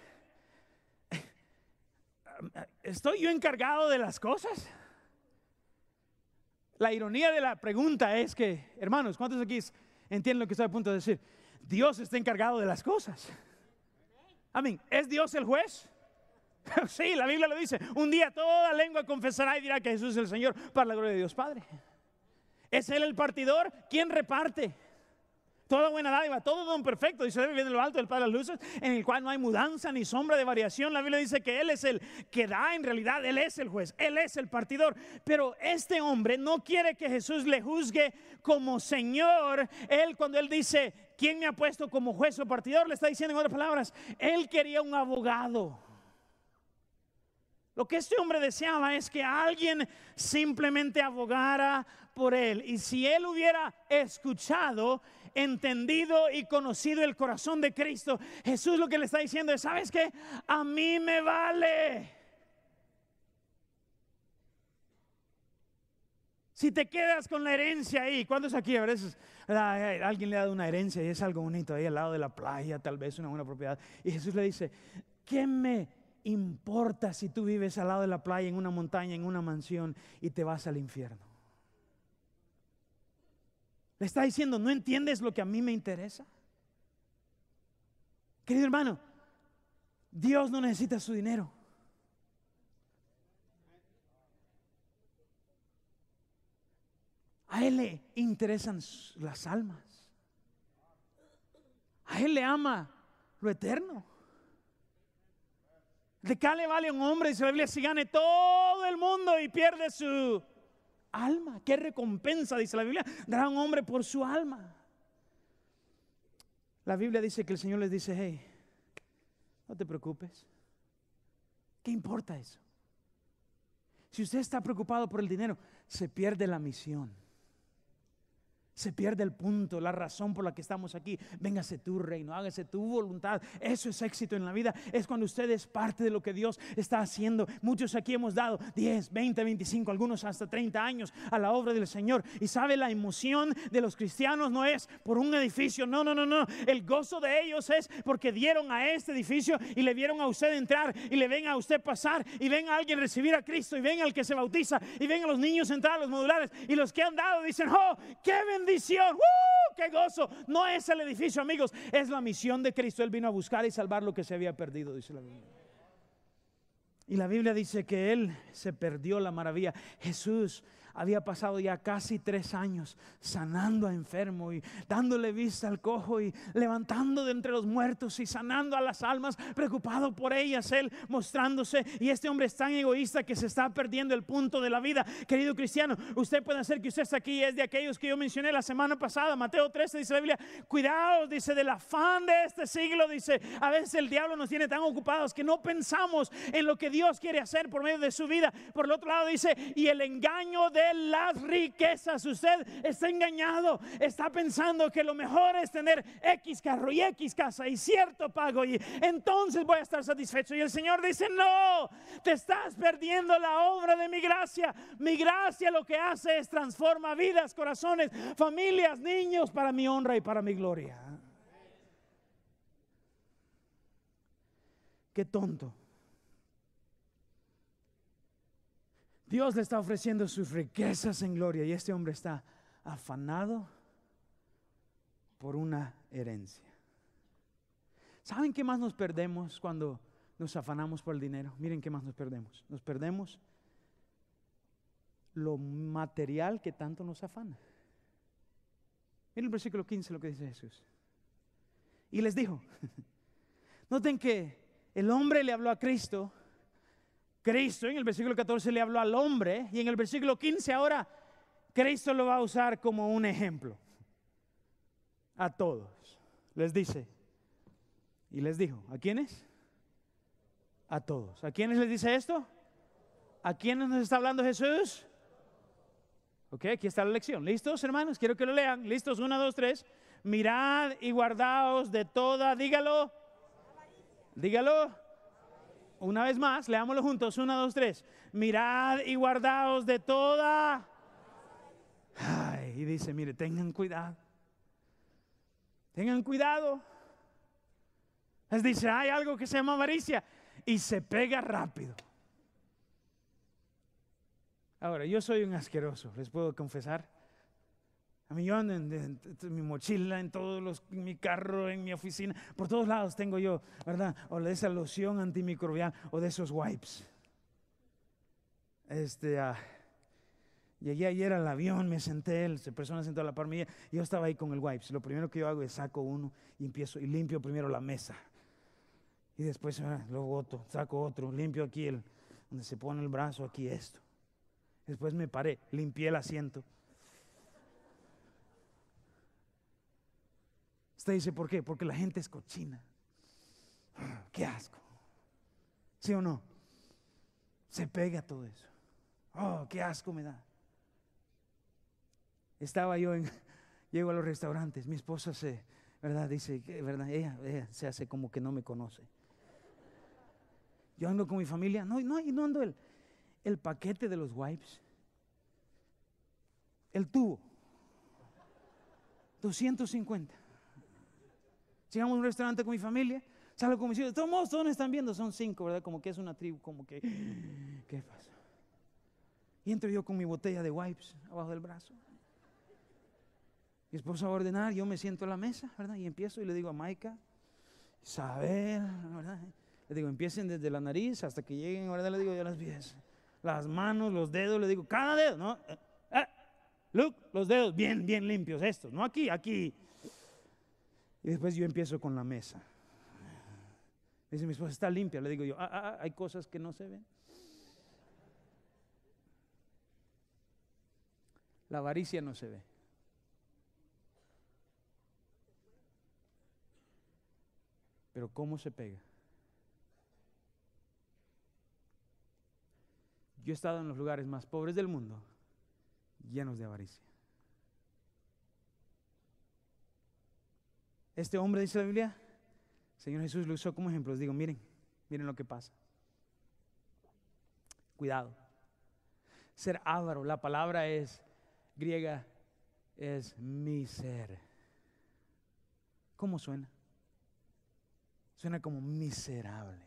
¿estoy yo encargado de las cosas? La ironía de la pregunta es que, hermanos, ¿cuántos aquí entienden lo que estoy a punto de decir? Dios está encargado de las cosas. Amén. ¿Es Dios el juez? sí, la Biblia lo dice. Un día toda lengua confesará y dirá que Jesús es el Señor para la gloria de Dios Padre. ¿Es Él el partidor? ¿Quién reparte? toda buena dádiva, todo don perfecto, dice, viene lo alto del Padre de las Luces, en el cual no hay mudanza ni sombra de variación. La Biblia dice que Él es el que da, en realidad Él es el juez, Él es el partidor. Pero este hombre no quiere que Jesús le juzgue como Señor. Él cuando Él dice, ¿quién me ha puesto como juez o partidor? Le está diciendo en otras palabras, Él quería un abogado. Lo que este hombre deseaba es que alguien simplemente abogara por él. Y si él hubiera escuchado, entendido y conocido el corazón de Cristo, Jesús lo que le está diciendo es, ¿sabes qué? A mí me vale. Si te quedas con la herencia ahí, es aquí a veces alguien le ha dado una herencia y es algo bonito ahí al lado de la playa, tal vez una buena propiedad? Y Jesús le dice, ¿qué me importa si tú vives al lado de la playa, en una montaña, en una mansión y te vas al infierno? Le está diciendo, ¿no entiendes lo que a mí me interesa? Querido hermano, Dios no necesita su dinero. A Él le interesan las almas. A Él le ama lo eterno. ¿De qué le vale un hombre, dice la Biblia, si gane todo el mundo y pierde su alma. ¿Qué recompensa, dice la Biblia, dará un hombre por su alma? La Biblia dice que el Señor les dice, hey, no te preocupes. ¿Qué importa eso? Si usted está preocupado por el dinero, se pierde la misión. Se pierde el punto, la razón por la que estamos aquí. Véngase tu reino, hágase tu voluntad. Eso es éxito en la vida. Es cuando usted es parte de lo que Dios está haciendo. Muchos aquí hemos dado 10, 20, 25, algunos hasta 30 años a la obra del Señor. Y sabe, la emoción de los cristianos no es por un edificio. No, no, no, no. El gozo de ellos es porque dieron a este edificio y le vieron a usted entrar y le ven a usted pasar y ven a alguien recibir a Cristo y ven al que se bautiza y ven a los niños entrar a los modulares. Y los que han dado dicen, oh, qué bendición bendición. ¡Uh! ¡Qué gozo! No es el edificio, amigos, es la misión de Cristo. Él vino a buscar y salvar lo que se había perdido, dice la Biblia. Y la Biblia dice que Él se perdió la maravilla. Jesús había pasado ya casi tres años sanando a enfermo y dándole vista al cojo y levantando de entre los muertos y sanando a las almas, preocupado por ellas, él mostrándose. Y este hombre es tan egoísta que se está perdiendo el punto de la vida. Querido cristiano, usted puede hacer que usted está aquí, es de aquellos que yo mencioné la semana pasada, Mateo 13 dice la Biblia, cuidado, dice, del afán de este siglo, dice, a veces el diablo nos tiene tan ocupados que no pensamos en lo que Dios quiere hacer por medio de su vida. Por el otro lado dice, y el engaño de las riquezas. Usted está engañado, está pensando que lo mejor es tener X carro y X casa y cierto pago y entonces voy a estar satisfecho. Y el Señor dice, no, te estás perdiendo la obra de mi gracia. Mi gracia lo que hace es transforma vidas, corazones, familias, niños para mi honra y para mi gloria. Qué tonto. Dios le está ofreciendo sus riquezas en gloria y este hombre está afanado por una herencia. ¿Saben qué más nos perdemos cuando nos afanamos por el dinero? Miren qué más nos perdemos. Nos perdemos lo material que tanto nos afana. Miren el versículo 15 lo que dice Jesús. Y les dijo, noten que el hombre le habló a Cristo Cristo en el versículo 14 le habló al hombre y en el versículo 15 ahora Cristo lo va a usar como un ejemplo a todos. Les dice, y les dijo, ¿a quiénes? A todos. ¿A quiénes les dice esto? ¿A quiénes nos está hablando Jesús? Ok, aquí está la lección. ¿Listos, hermanos? Quiero que lo lean. ¿Listos? 1, dos, tres. Mirad y guardaos de toda, dígalo. Dígalo. Una vez más, leámoslo juntos. Uno, dos, tres. Mirad y guardaos de toda. y dice, mire, tengan cuidado. Tengan cuidado. Les dice, hay algo que se llama avaricia y se pega rápido. Ahora, yo soy un asqueroso, les puedo confesar. A mí en, en, mi mochila, en todos los, en mi carro, en mi oficina, por todos lados tengo yo, ¿verdad? O de esa loción antimicrobial o de esos wipes. Este, ah, llegué ayer al avión, me senté, la persona sentó a la par yo estaba ahí con el wipes. Lo primero que yo hago es saco uno y empiezo y limpio primero la mesa. Y después ah, lo boto, saco otro, limpio aquí el, donde se pone el brazo, aquí esto. Después me paré, limpié el asiento Usted dice, ¿por qué? Porque la gente es cochina. ¡Qué asco! ¿Sí o no? Se pega todo eso. ¡Oh, qué asco me da! Estaba yo en, llego a los restaurantes, mi esposa se, ¿verdad? Dice, ¿verdad? Ella, se hace como que no me conoce. Yo ando con mi familia, no, no, no ando el, el paquete de los wipes, el tubo, 250. Llegamos a un restaurante con mi familia, salgo con mis hijos, todos, todos están viendo, son cinco, ¿verdad? Como que es una tribu, como que, ¿qué pasa? Y entro yo con mi botella de wipes abajo del brazo. Mi esposa va a ordenar, yo me siento a la mesa, ¿verdad? Y empiezo y le digo a Maika, Isabel, ¿verdad? Le digo, empiecen desde la nariz hasta que lleguen, ¿verdad? Le digo ya las pies, las manos, los dedos, le digo, cada dedo, ¿no? Eh, eh, look, los dedos bien, bien limpios estos, no aquí, aquí. Y después yo empiezo con la mesa. Dice mi esposa, está limpia. Le digo yo, ah, ah, ah, hay cosas que no se ven. La avaricia no se ve. Pero ¿cómo se pega? Yo he estado en los lugares más pobres del mundo, llenos de avaricia. Este hombre, dice la Biblia, Señor Jesús lo usó como ejemplo. Les digo, miren, miren lo que pasa. Cuidado. Ser avaro, la palabra es griega, es miser. ser. ¿Cómo suena? Suena como miserable.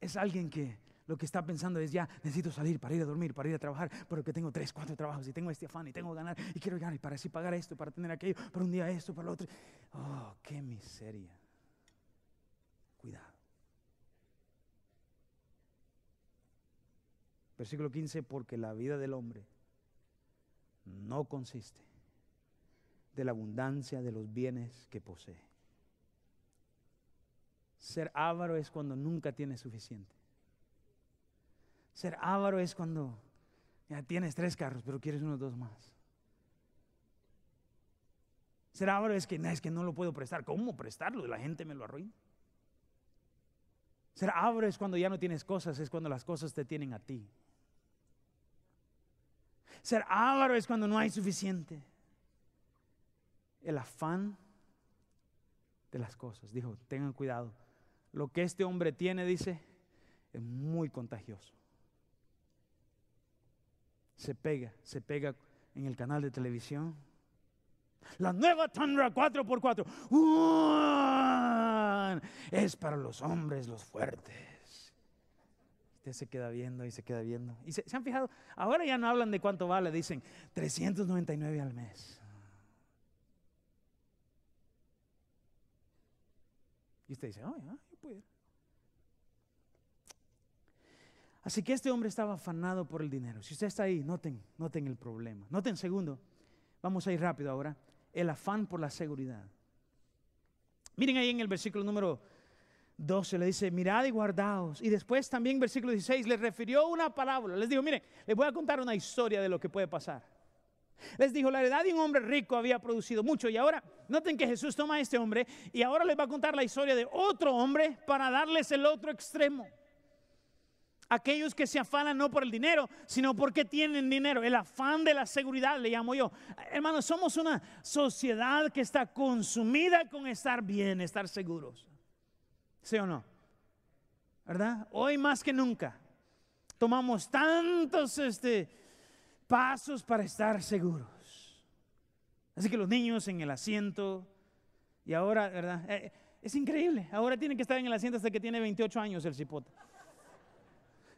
Es alguien que lo que está pensando es ya, necesito salir para ir a dormir, para ir a trabajar, porque tengo tres, cuatro trabajos y tengo este afán y tengo ganar y quiero ganar y para así pagar esto, para tener aquello, para un día esto, para el otro. Oh, qué miseria. Cuidado. Versículo 15, porque la vida del hombre no consiste de la abundancia de los bienes que posee. Ser avaro es cuando nunca tiene suficiente. Ser ávaro es cuando ya tienes tres carros, pero quieres unos dos más. Ser ávaro es que, no, es que no lo puedo prestar. ¿Cómo prestarlo? La gente me lo arruina. Ser ávaro es cuando ya no tienes cosas, es cuando las cosas te tienen a ti. Ser ávaro es cuando no hay suficiente. El afán de las cosas. Dijo, tengan cuidado. Lo que este hombre tiene, dice, es muy contagioso se pega, se pega en el canal de televisión. La nueva Tundra 4x4 4 es para los hombres, los fuertes. Usted se queda viendo y se queda viendo. Y se, han fijado, ahora ya no hablan de cuánto vale, dicen 399 al mes. Y usted dice, ay, ya, yo puedo. Así que este hombre estaba afanado por el dinero. Si usted está ahí, noten, noten el problema. Noten segundo, vamos a ir rápido ahora, el afán por la seguridad. Miren ahí en el versículo número 12 le dice, mirad y guardaos. Y después también versículo 16 le refirió una parábola. Les dijo, miren, les voy a contar una historia de lo que puede pasar. Les dijo, la heredad de un hombre rico había producido mucho. Y ahora, noten que Jesús toma a este hombre y ahora les va a contar la historia de otro hombre para darles el otro extremo. Aquellos que se afanan no por el dinero, sino porque tienen dinero. El afán de la seguridad le llamo yo. Hermanos, somos una sociedad que está consumida con estar bien, estar seguros. ¿Sí o no? ¿Verdad? Hoy más que nunca tomamos tantos este, pasos para estar seguros. Así que los niños en el asiento, y ahora, ¿verdad? Eh, es increíble. Ahora tiene que estar en el asiento hasta que tiene 28 años el cipote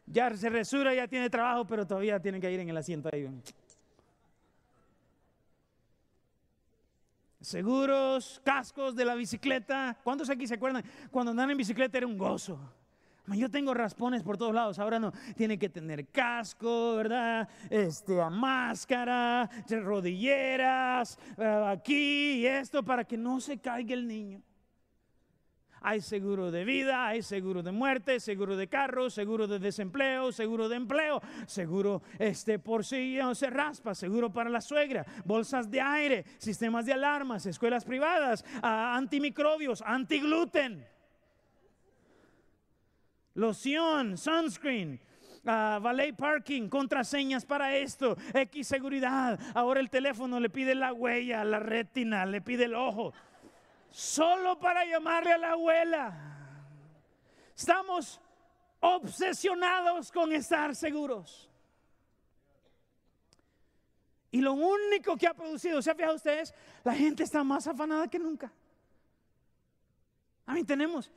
ya se resura, ya tiene trabajo, pero todavía tienen que ir en el asiento ahí. Seguros, cascos de la bicicleta. ¿Cuántos aquí se acuerdan? Cuando andaban en bicicleta era un gozo. Yo tengo raspones por todos lados, ahora no. Tiene que tener casco, ¿verdad? Este, máscara, rodilleras, eh, aquí y esto para que no se caiga el niño hay seguro de vida, hay seguro de muerte, seguro de carro, seguro de desempleo, seguro de empleo, seguro este por si no se raspa, seguro para la suegra, bolsas de aire, sistemas de alarmas, escuelas privadas, ah, antimicrobios, antigluten, loción, sunscreen, ah, valet parking, contraseñas para esto, X seguridad. Ahora el teléfono le pide la huella, la retina, le pide el ojo solo para llamarle a la abuela. Estamos obsesionados con estar seguros. Y lo único que ha producido, ¿se ha fijado ustedes? La gente está más afanada que nunca. A mí tenemos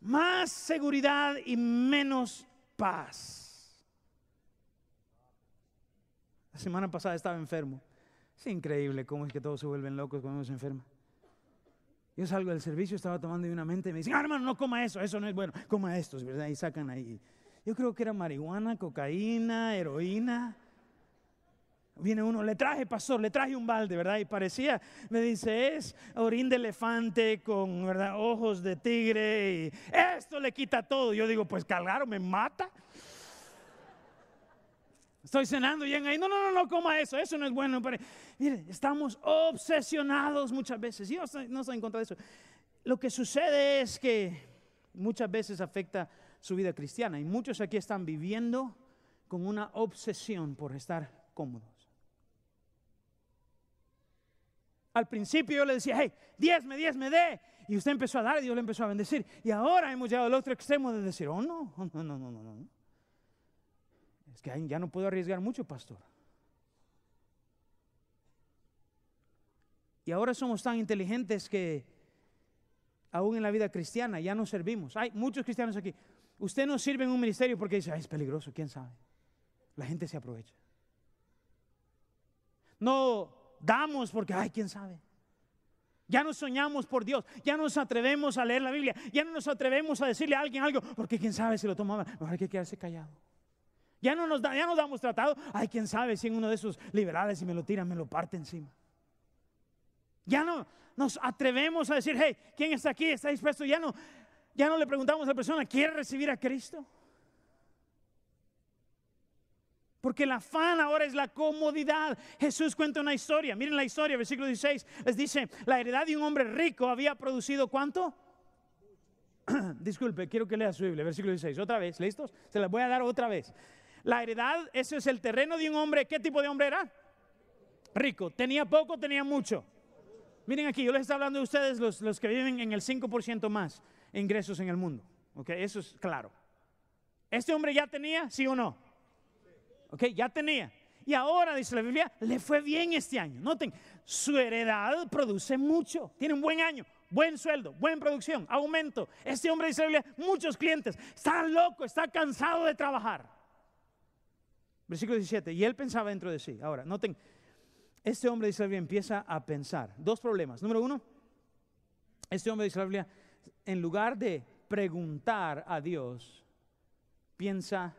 más seguridad y menos paz. La semana pasada estaba enfermo. Es increíble cómo es que todos se vuelven locos cuando uno se enferma. Yo salgo del servicio, estaba tomando y una mente y me dicen, ah, hermano, no coma eso, eso no es bueno, coma estos, ¿verdad? Y sacan ahí. Yo creo que era marihuana, cocaína, heroína. Viene uno, le traje, pastor, le traje un balde, ¿verdad? Y parecía, me dice, es orín de elefante con, ¿verdad? Ojos de tigre y esto le quita todo. Yo digo, pues calgaro me mata. Estoy cenando y en ahí, no, no, no, no coma eso, eso no es bueno. Miren, estamos obsesionados muchas veces. Yo no estoy en contra de eso. Lo que sucede es que muchas veces afecta su vida cristiana y muchos aquí están viviendo con una obsesión por estar cómodos. Al principio yo le decía, hey, diezme, diezme, dé. Y usted empezó a dar y Dios le empezó a bendecir. Y ahora hemos llegado al otro extremo de decir, oh no, no, no, no, no. Es que ya no puedo arriesgar mucho, pastor. Y ahora somos tan inteligentes que aún en la vida cristiana ya no servimos. Hay muchos cristianos aquí. Usted no sirve en un ministerio porque dice, es peligroso, quién sabe. La gente se aprovecha. No damos porque, ay, quién sabe. Ya no soñamos por Dios, ya no nos atrevemos a leer la Biblia, ya no nos atrevemos a decirle a alguien algo, porque quién sabe si lo tomaba mal, hay que quedarse callado. Ya no nos, ya nos damos tratado, ay, quién sabe si en uno de esos liberales si me lo tiran, me lo parte encima. Ya no nos atrevemos a decir, hey, ¿quién está aquí? ¿Está dispuesto? Ya no, ya no le preguntamos a la persona, ¿quiere recibir a Cristo? Porque el afán ahora es la comodidad. Jesús cuenta una historia. Miren la historia, versículo 16. Les dice, la heredad de un hombre rico había producido cuánto? Disculpe, quiero que lea su Biblia, versículo 16. Otra vez, ¿listos? Se las voy a dar otra vez. La heredad, eso es el terreno de un hombre. ¿Qué tipo de hombre era? Rico. Tenía poco, tenía mucho. Miren aquí, yo les estoy hablando de ustedes, los, que viven en el 5% más ingresos en el mundo. Okay, eso es claro. ¿Este hombre ya tenía, sí o no? Ok, ya tenía. Y ahora, dice la Biblia, le fue bien este año. Noten, su heredad produce mucho. Tiene un buen año, buen sueldo, buena producción, aumento. Este hombre, dice la Biblia, muchos clientes. Está loco, está cansado de trabajar. Versículo 17. Y él pensaba dentro de sí. Ahora, noten, este hombre de Israel empieza a pensar. Dos problemas. Número uno, este hombre de Israel, en lugar de preguntar a Dios, piensa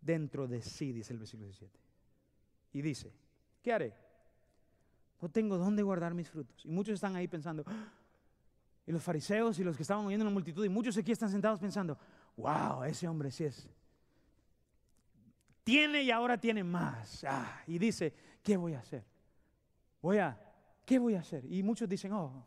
dentro de sí, dice el versículo 17. Y dice, ¿qué haré? No tengo dónde guardar mis frutos. Y muchos están ahí pensando, ¡Ah! y los fariseos y los que estaban oyendo en la multitud, y muchos aquí están sentados pensando, wow, ese hombre sí es. Tiene y ahora tiene más. Ah, y dice, ¿qué voy a hacer? Voy a, ¿qué voy a hacer? Y muchos dicen, oh,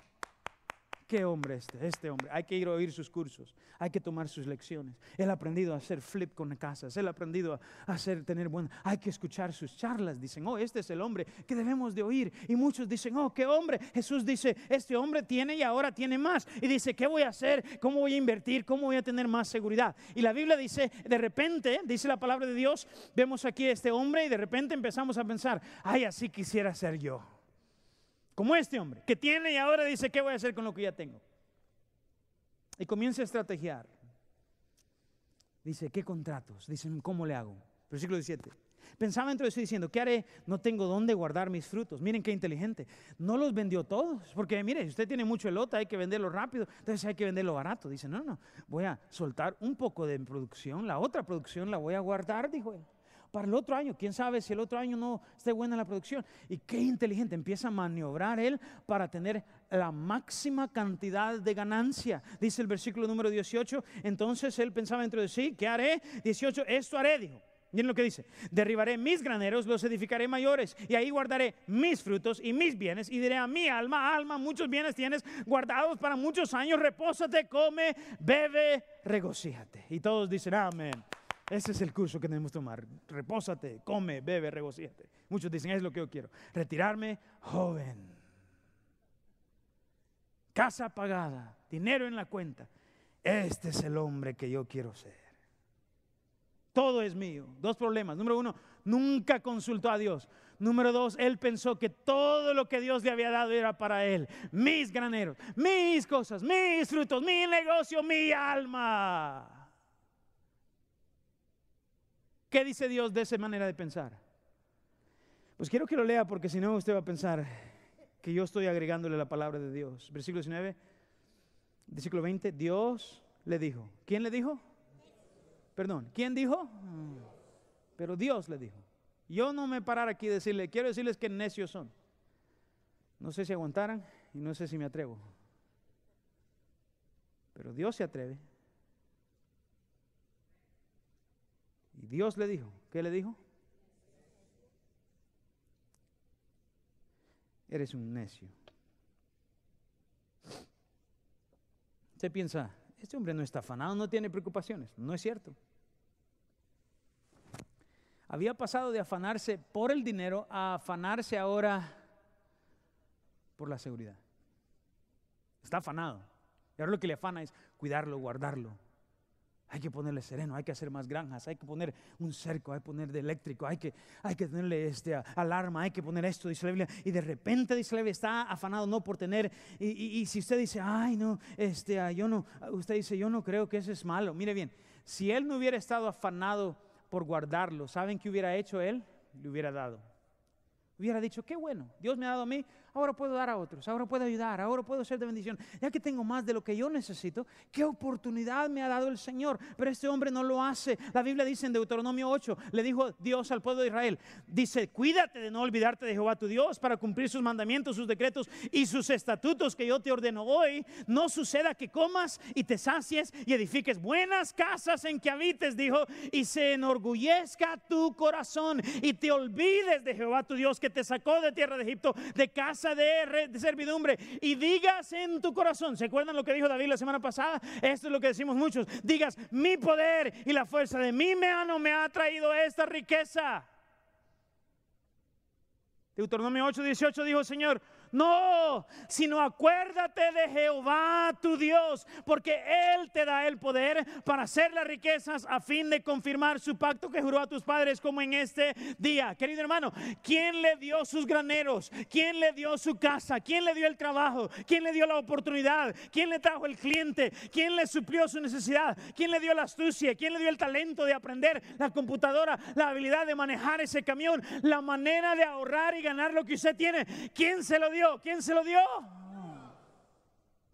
qué hombre este, este hombre. Hay que ir a oír sus cursos, hay que tomar sus lecciones. Él ha aprendido a hacer flip con casas, él ha aprendido a hacer tener buen, hay que escuchar sus charlas. Dicen, oh, este es el hombre que debemos de oír. Y muchos dicen, oh, qué hombre. Jesús dice, este hombre tiene y ahora tiene más. Y dice, ¿qué voy a hacer? ¿Cómo voy a invertir? ¿Cómo voy a tener más seguridad? Y la Biblia dice, de repente, dice la palabra de Dios, vemos aquí a este hombre y de repente empezamos a pensar, ay, así quisiera ser yo. Como este hombre, que tiene y ahora dice, ¿qué voy a hacer con lo que ya tengo? Y comienza a estrategiar. Dice, ¿qué contratos? Dicen, ¿cómo le hago? Versículo 17. Pensaba dentro de eso diciendo, ¿qué haré? No tengo dónde guardar mis frutos. Miren qué inteligente. No los vendió todos, porque mire, usted tiene mucho elote, hay que venderlo rápido, entonces hay que venderlo barato. Dice, no, no, voy a soltar un poco de producción, la otra producción la voy a guardar, dijo él para el otro año. Quién sabe si el otro año no esté buena la producción. Y qué inteligente, empieza a maniobrar él para tener la máxima cantidad de ganancia. Dice el versículo número 18. Entonces él pensaba dentro de sí, ¿qué haré? 18, esto haré, dijo. Miren lo que dice, derribaré mis graneros, los edificaré mayores, y ahí guardaré mis frutos y mis bienes, y diré a mi alma, alma, muchos bienes tienes guardados para muchos años, repósate, come, bebe, regocíjate. Y todos dicen, amén. Ese es el curso que debemos tomar. Repósate, come, bebe, regocíate. Muchos dicen, es lo que yo quiero. Retirarme joven. Casa pagada, dinero en la cuenta. Este es el hombre que yo quiero ser. Todo es mío. Dos problemas. Número uno, nunca consultó a Dios. Número dos, él pensó que todo lo que Dios le había dado era para él. Mis graneros, mis cosas, mis frutos, mi negocio, mi alma. ¿Qué dice Dios de esa manera de pensar? Pues quiero que lo lea porque si no usted va a pensar que yo estoy agregándole la palabra de Dios. Versículo 19, versículo 20, Dios le dijo. ¿Quién le dijo? Perdón, ¿quién dijo? Pero Dios le dijo. Yo no me parar aquí y decirle, quiero decirles que necios son. No sé si aguantaran y no sé si me atrevo. Pero Dios se atreve Dios le dijo, ¿qué le dijo? Eres un necio. Se piensa, este hombre no está afanado, no tiene preocupaciones. No es cierto. Había pasado de afanarse por el dinero a afanarse ahora por la seguridad. Está afanado. Y ahora lo que le afana es cuidarlo, guardarlo, hay que ponerle sereno, hay que hacer más granjas, hay que poner un cerco, hay que poner de eléctrico, hay que, hay que tenerle este, alarma, hay que poner esto, dice Y de repente, dice está afanado no por tener. Y, si usted dice, ay, no, este, ah, yo no, ah, usted dice, yo no creo que eso es malo. Mire bien, si él no hubiera estado afanado por guardarlo, ¿saben qué hubiera hecho él? Le hubiera dado. Hubiera dicho, qué bueno, Dios me ha dado a mí, ahora puedo dar a otros, ahora puedo ayudar, ahora puedo ser de bendición. Ya que tengo más de lo que yo necesito, ¿qué oportunidad me ha dado el Señor? Pero este hombre no lo hace. La Biblia dice en Deuteronomio 8, le dijo Dios al pueblo de Israel, dice, cuídate de no olvidarte de Jehová tu Dios para cumplir sus mandamientos, sus decretos y sus estatutos que yo te ordeno hoy. No suceda que comas y te sacies y edifiques buenas casas en que habites, dijo, y se enorgullezca tu corazón y te olvides de Jehová tu Dios que te sacó de tierra de Egipto, de casa de, servidumbre y digas en tu corazón, ¿se acuerdan lo que dijo David la semana pasada? Esto es lo que decimos muchos, digas, mi poder y la fuerza de mi mano me ha traído esta riqueza. Deuteronomio 8, 18 dijo, Señor, no, sino acuérdate de Jehová tu Dios, porque Él te da el poder para hacer las riquezas a fin de confirmar su pacto que juró a tus padres como en este día. Querido hermano, ¿quién le dio sus graneros? ¿Quién le dio su casa? ¿Quién le dio el trabajo? ¿Quién le dio la oportunidad? ¿Quién le trajo el cliente? ¿Quién le suplió su necesidad? ¿Quién le dio la astucia? ¿Quién le dio el talento de aprender la computadora, la habilidad de manejar ese camión, la manera de ahorrar y ganar lo que usted tiene? ¿Quién se lo dio? ¿Quién se lo dio?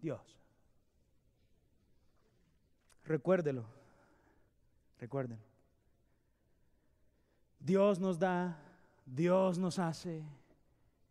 Dios. Recuérdelo. Recuérdenlo. Dios nos da, Dios nos hace,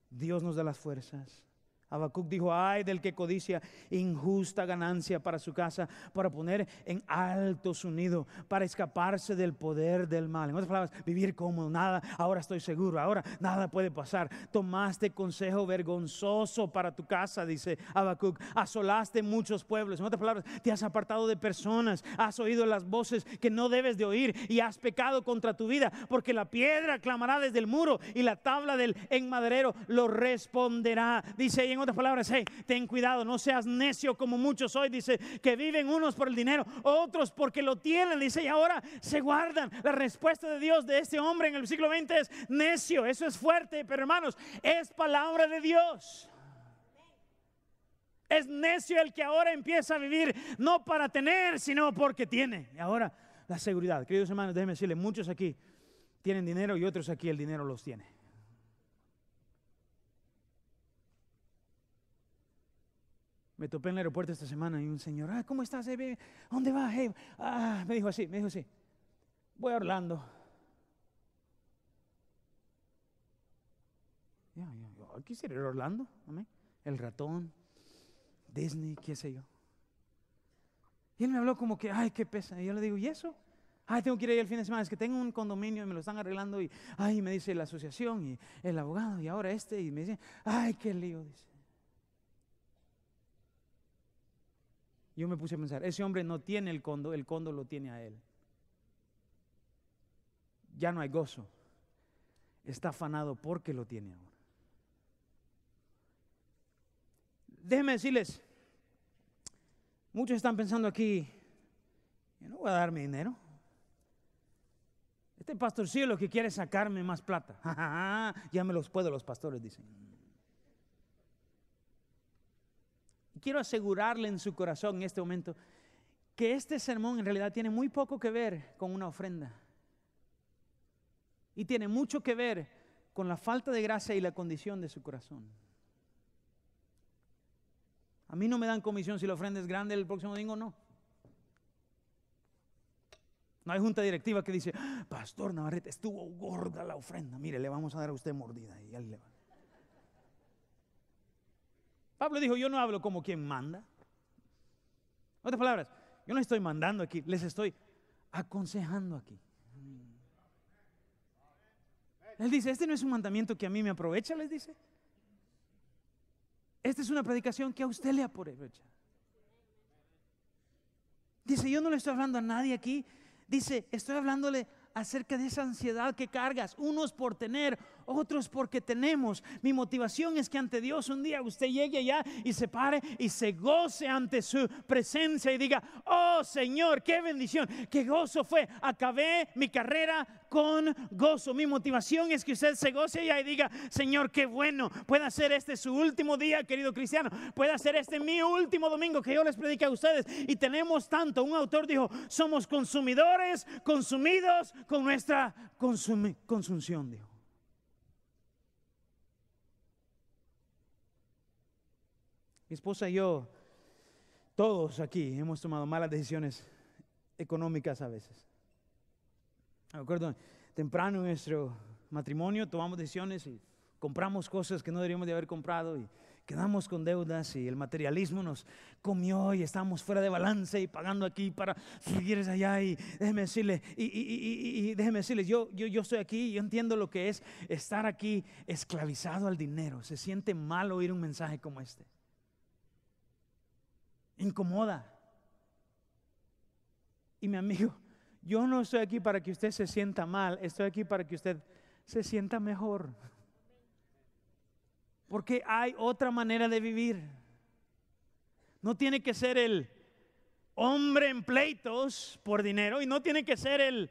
Dios nos da las fuerzas, Habacuc dijo, ay del que codicia injusta ganancia para su casa, para poner en alto su nido, para escaparse del poder del mal. En otras palabras, vivir como nada, ahora estoy seguro, ahora nada puede pasar. Tomaste consejo vergonzoso para tu casa, dice Habacuc. Asolaste muchos pueblos. En otras palabras, te has apartado de personas, has oído las voces que no debes de oír y has pecado contra tu vida, porque la piedra clamará desde el muro y la tabla del enmadrero lo responderá. Dice ella en otras palabras, ten cuidado, no seas necio como muchos hoy, dice, que viven unos por el dinero, otros porque lo tienen, dice, y ahora se guardan. La respuesta de Dios de este hombre en el siglo XX es necio, eso es fuerte, pero hermanos, es palabra de Dios. Es necio el que ahora empieza a vivir no para tener, sino porque tiene. Y ahora la seguridad. Queridos hermanos, déjenme decirle, muchos aquí tienen dinero y otros aquí el dinero los tiene. Me topé en el aeropuerto esta semana y un señor, ah, ¿cómo estás? ¿Dónde vas? Ah", me dijo así, me dijo así, voy a Orlando. Ah, quisiera ir a Orlando, El ratón, Disney, qué sé yo. Y él me habló como que, ay, qué pesa. Y yo le digo, ¿y eso? Ay, tengo que ir ahí el fin de semana. Es que tengo un condominio y me lo están arreglando. Y, ay, me dice la asociación y el abogado y ahora este. Y me dice, ay, qué lío, dice. Yo me puse a pensar, ese hombre no tiene el condo, el condo lo tiene a él. Ya no hay gozo. Está afanado porque lo tiene ahora. Déjenme decirles, muchos están pensando aquí, yo no voy a darme dinero. Este pastorcillo lo que quiere es sacarme más plata. ya me los puedo los pastores, dicen. quiero asegurarle en su corazón en este momento que este sermón en realidad tiene muy poco que ver con una ofrenda. Y tiene mucho que ver con la falta de gracia y la condición de su corazón. A mí no me dan comisión si la ofrenda es grande el próximo domingo, no. No hay junta directiva que dice, ah, Pastor Navarrete, estuvo gorda la ofrenda, mire, le vamos a dar a usted mordida y ya le va. Pablo dijo, yo no hablo como quien manda. otras palabras, yo no estoy mandando aquí, les estoy aconsejando aquí. Él dice, este no es un mandamiento que a mí me aprovecha, les dice. Esta es una predicación que a usted le aprovecha. Dice, yo no le estoy hablando a nadie aquí. Dice, estoy hablándole acerca de esa ansiedad que cargas, unos por tener, otros porque tenemos. Mi motivación es que ante Dios un día usted llegue allá y se pare y se goce ante su presencia y diga, oh Señor, qué bendición, qué gozo fue. Acabé mi carrera con gozo. Mi motivación es que usted se goce allá y diga, Señor, qué bueno, Puede ser este su último día, querido cristiano, Puede ser este mi último domingo que yo les predique a ustedes. Y tenemos tanto, un autor dijo, somos consumidores, consumidos con nuestra consum- consumción, dijo. Mi esposa y yo, todos aquí hemos tomado malas decisiones económicas a veces. Me acuerdo, temprano en nuestro matrimonio tomamos decisiones y compramos cosas que no deberíamos de haber comprado y quedamos con deudas y el materialismo nos comió y estamos fuera de balance y pagando aquí para seguir allá y déjeme decirle, y, déjeme decirles, yo, yo, yo estoy aquí, yo entiendo lo que es estar aquí esclavizado al dinero, se siente mal oír un mensaje como este incomoda. Y mi amigo, yo no estoy aquí para que usted se sienta mal, estoy aquí para que usted se sienta mejor. Porque hay otra manera de vivir. No tiene que ser el hombre en pleitos por dinero y no tiene que ser el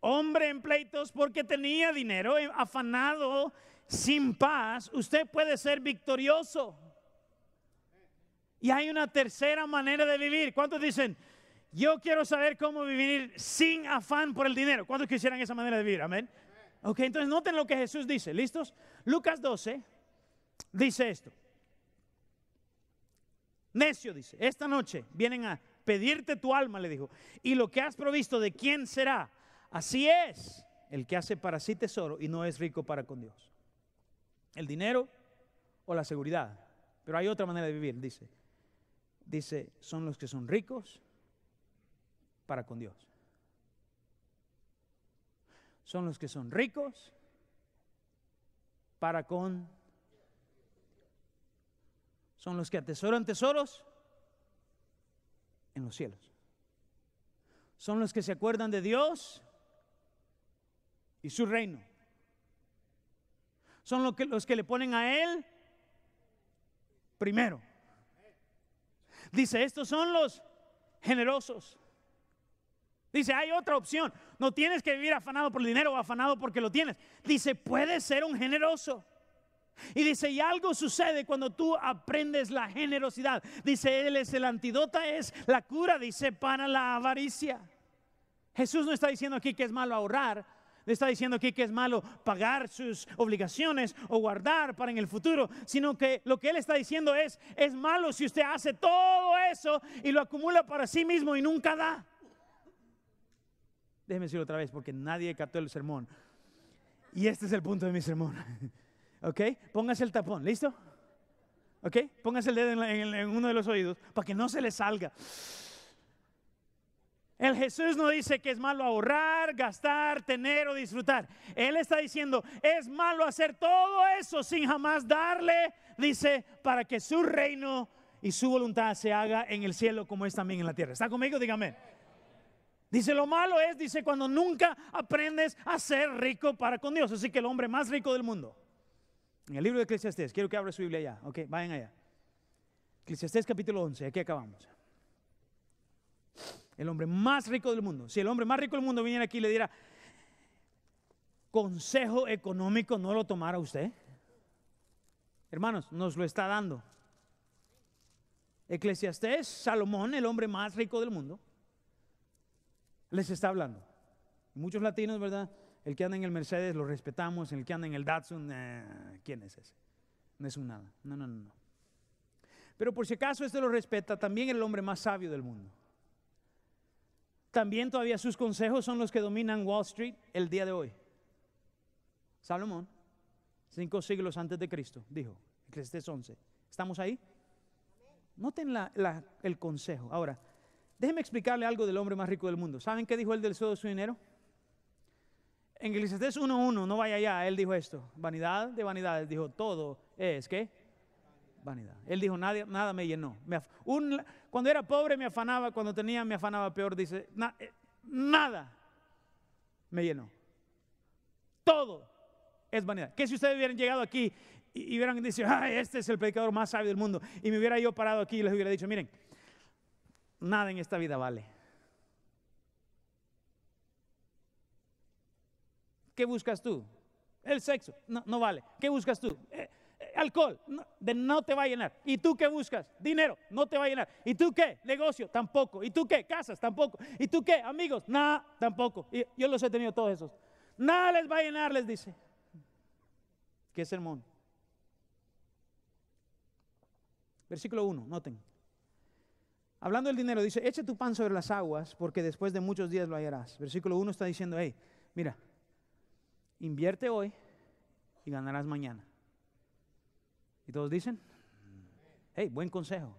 hombre en pleitos porque tenía dinero eh, afanado, sin paz. Usted puede ser victorioso. Y hay una tercera manera de vivir. ¿Cuántos dicen, yo quiero saber cómo vivir sin afán por el dinero? ¿Cuántos quisieran esa manera de vivir? Amén. Ok, entonces noten lo que Jesús dice. ¿Listos? Lucas 12 dice esto. Necio dice, esta noche vienen a pedirte tu alma, le dijo. Y lo que has provisto, ¿de quién será? Así es el que hace para sí tesoro y no es rico para con Dios. El dinero o la seguridad. Pero hay otra manera de vivir, dice dice, son los que son ricos para con Dios. Son los que son ricos para con... Son los que atesoran tesoros en los cielos. Son los que se acuerdan de Dios y su reino. Son los que, los que le ponen a Él primero. Dice, estos son los generosos. Dice, hay otra opción. No tienes que vivir afanado por el dinero o afanado porque lo tienes. Dice, puedes ser un generoso. Y dice, y algo sucede cuando tú aprendes la generosidad. Dice, Él es el antídoto es la cura, dice, para la avaricia. Jesús no está diciendo aquí que es malo ahorrar, no está diciendo aquí que es malo pagar sus obligaciones o guardar para en el futuro, sino que lo que él está diciendo es, es malo si usted hace todo eso y lo acumula para sí mismo y nunca da. Déjeme decirlo otra vez porque nadie captó el sermón. Y este es el punto de mi sermón. ¿Ok? Póngase el tapón, ¿listo? ¿Ok? Póngase el dedo en, uno de los oídos para que no se le salga. El Jesús no dice que es malo ahorrar, gastar, tener o disfrutar. Él está diciendo, es malo hacer todo eso sin jamás darle, dice, para que su reino y su voluntad se haga en el cielo como es también en la tierra. ¿Está conmigo? Dígame. Dice, lo malo es, dice, cuando nunca aprendes a ser rico para con Dios. Así que el hombre más rico del mundo. En el libro de Eclesiastés, quiero que abra su Biblia allá. Ok, vayan allá. Eclesiastés capítulo 11, aquí acabamos el hombre más rico del mundo, si el hombre más rico del mundo viniera aquí y le diera consejo económico, ¿no lo tomara usted? Hermanos, nos lo está dando. Eclesiastés, Salomón, el hombre más rico del mundo, les está hablando. Muchos latinos, ¿verdad? El que anda en el Mercedes lo respetamos, el que anda en el Datsun, eh, ¿quién es ese? No es un nada. No, no, no, no. Pero por si acaso este lo respeta, también el hombre más sabio del mundo. También todavía sus consejos son los que dominan Wall Street el día de hoy. Salomón, cinco siglos antes de Cristo, dijo, Ecclesiastes 11. ¿Estamos ahí? Noten el consejo. Ahora, déjenme explicarle algo del hombre más rico del mundo. ¿Saben qué dijo él del suelo de su dinero? En uno 1.1, no vaya allá, él dijo esto, vanidad de vanidades, dijo, todo es, ¿qué? Vanidad. Él dijo, nada, nada me llenó. un, cuando era pobre me afanaba, cuando tenía me afanaba peor, dice, eh, nada me llenó. Todo es vanidad. Que si ustedes hubieran llegado aquí y, hubieran dicho, este es el predicador más sabio del mundo, y me hubiera yo parado aquí y les hubiera dicho, miren, nada en esta vida vale. ¿Qué buscas tú? El sexo, no, vale. ¿Qué buscas tú? Eh, alcohol, no, no te va a llenar. ¿Y tú qué buscas? Dinero, no te va a llenar. ¿Y tú qué? Negocio, tampoco. ¿Y tú qué? Casas, tampoco. ¿Y tú qué? Amigos, nada, tampoco. Y yo los he tenido todos esos. Nada les va a llenar, les dice. ¿Qué sermón? Versículo 1, noten. Hablando del dinero, dice, eche tu pan sobre las aguas porque después de muchos días lo hallarás. Versículo 1 está diciendo, hey, mira, invierte hoy y ganarás mañana. Y todos dicen, hey, buen consejo,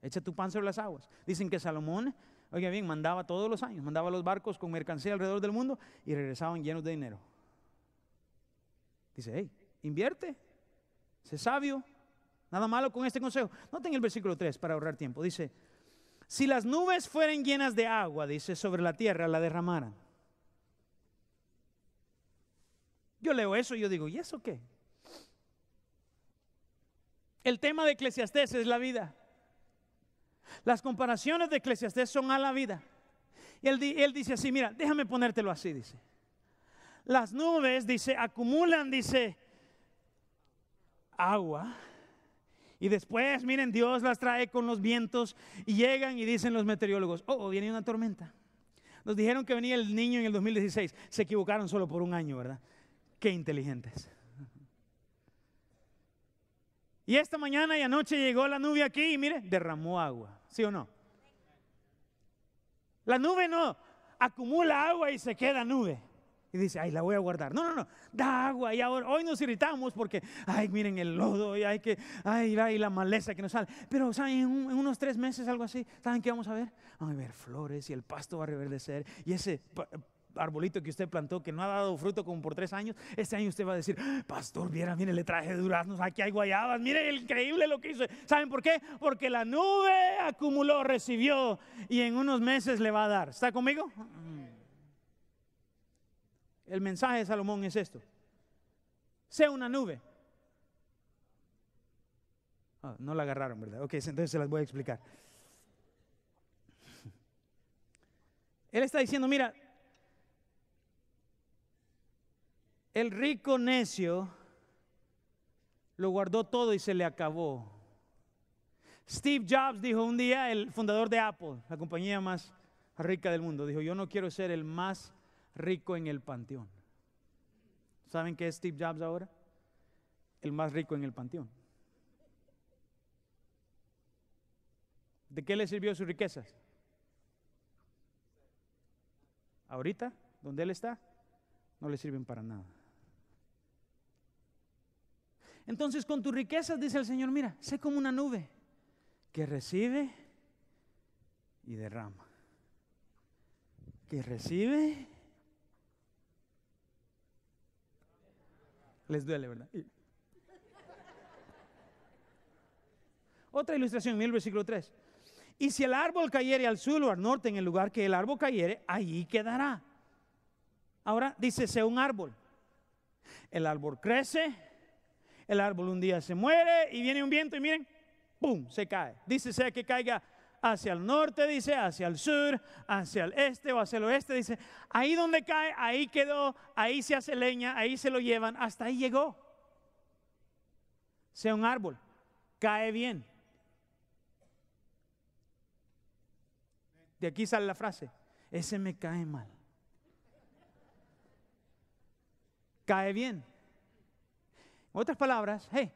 echa tu pan sobre las aguas. Dicen que Salomón, oiga bien, mandaba todos los años, mandaba los barcos con mercancía alrededor del mundo y regresaban llenos de dinero. Dice, hey, invierte, sé sabio, nada malo con este consejo. Noten el versículo 3 para ahorrar tiempo. Dice, si las nubes fueran llenas de agua, dice, sobre la tierra la derramaran. Yo leo eso y yo digo, ¿y eso qué? El tema de Eclesiastés es la vida. Las comparaciones de Eclesiastés son a la vida. Y él, dice así, mira, déjame ponértelo así, dice. Las nubes, dice, acumulan, dice, agua. Y después, miren, Dios las trae con los vientos y llegan y dicen los meteorólogos, oh, oh viene una tormenta. Nos dijeron que venía el niño en el 2016. Se equivocaron solo por un año, ¿verdad? Qué inteligentes. Y esta mañana y anoche llegó la nube aquí y mire, derramó agua, ¿sí o no? La nube no acumula agua y se queda nube. Y dice, ay, la voy a guardar. No, no, no, da agua. Y ahora, hoy nos irritamos porque, ay, miren el lodo y hay que, ay, la maleza que nos sale. Pero, ¿saben? En, en, unos tres meses, algo así, ¿saben qué vamos a ver? Vamos a ver flores y el pasto va a reverdecer y ese arbolito que usted plantó que no ha dado fruto como por tres años, este año usted va a decir, ah, pastor, viera, mire, le traje duraznos, aquí hay guayabas, mire, increíble lo que hizo. ¿Saben por qué? Porque la nube acumuló, recibió y en unos meses le va a dar. ¿Está conmigo? Mm. El mensaje de Salomón es esto. Sea una nube. Ah, no la agarraron, ¿verdad? Ok, entonces se las voy a explicar. Él está diciendo, mira, El rico necio lo guardó todo y se le acabó. Steve Jobs dijo un día, el fundador de Apple, la compañía más rica del mundo, dijo, yo no quiero ser el más rico en el panteón. ¿Saben qué es Steve Jobs ahora? El más rico en el panteón. ¿De qué le sirvió sus riquezas? Ahorita, donde él está, no le sirven para nada. Entonces con tus riquezas, dice el Señor, mira, sé como una nube que recibe y derrama. Que recibe. Les duele, ¿verdad? Otra ilustración, mira el versículo 3. Y si el árbol cayere al sur o al norte, en el lugar que el árbol cayere, allí quedará. Ahora dice, sea un árbol. El árbol crece, el árbol un día se muere y viene un viento y miren, ¡pum! se cae. Dice sea que caiga hacia el norte, dice, hacia el sur, hacia el este o hacia el oeste, dice, ahí donde cae, ahí quedó, ahí se hace leña, ahí se lo llevan, hasta ahí llegó. Sea un árbol, cae bien. De aquí sale la frase, ese me cae mal. Cae bien otras palabras, hey,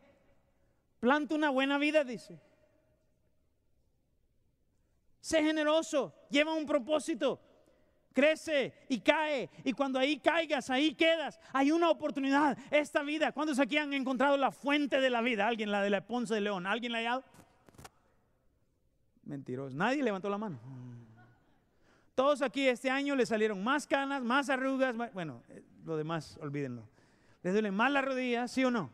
planta una buena vida, dice. Sé generoso, lleva un propósito, crece y cae. Y cuando ahí caigas, ahí quedas. Hay una oportunidad. Esta vida, ¿cuántos aquí han encontrado la fuente de la vida? ¿Alguien la de la Ponce de León? ¿Alguien la ha hallado? Mentiroso. Nadie levantó la mano. Todos aquí este año le salieron más canas, más arrugas. Bueno, eh, lo demás, olvídenlo. ¿Les duele más la rodilla? sí o no?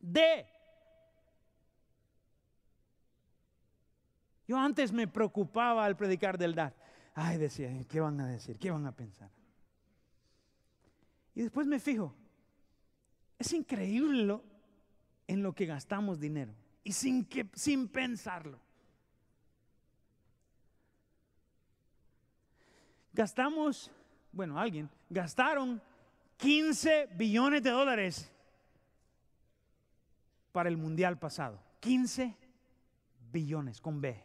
D. Yo antes me preocupaba al predicar del dar. Ay, decía, ¿qué van a decir? ¿Qué van a pensar? Y después me fijo, es increíble en lo que gastamos dinero y sin, que, sin pensarlo. Gastamos bueno, alguien, gastaron 15 billones de dólares para el mundial pasado. 15 billones con B.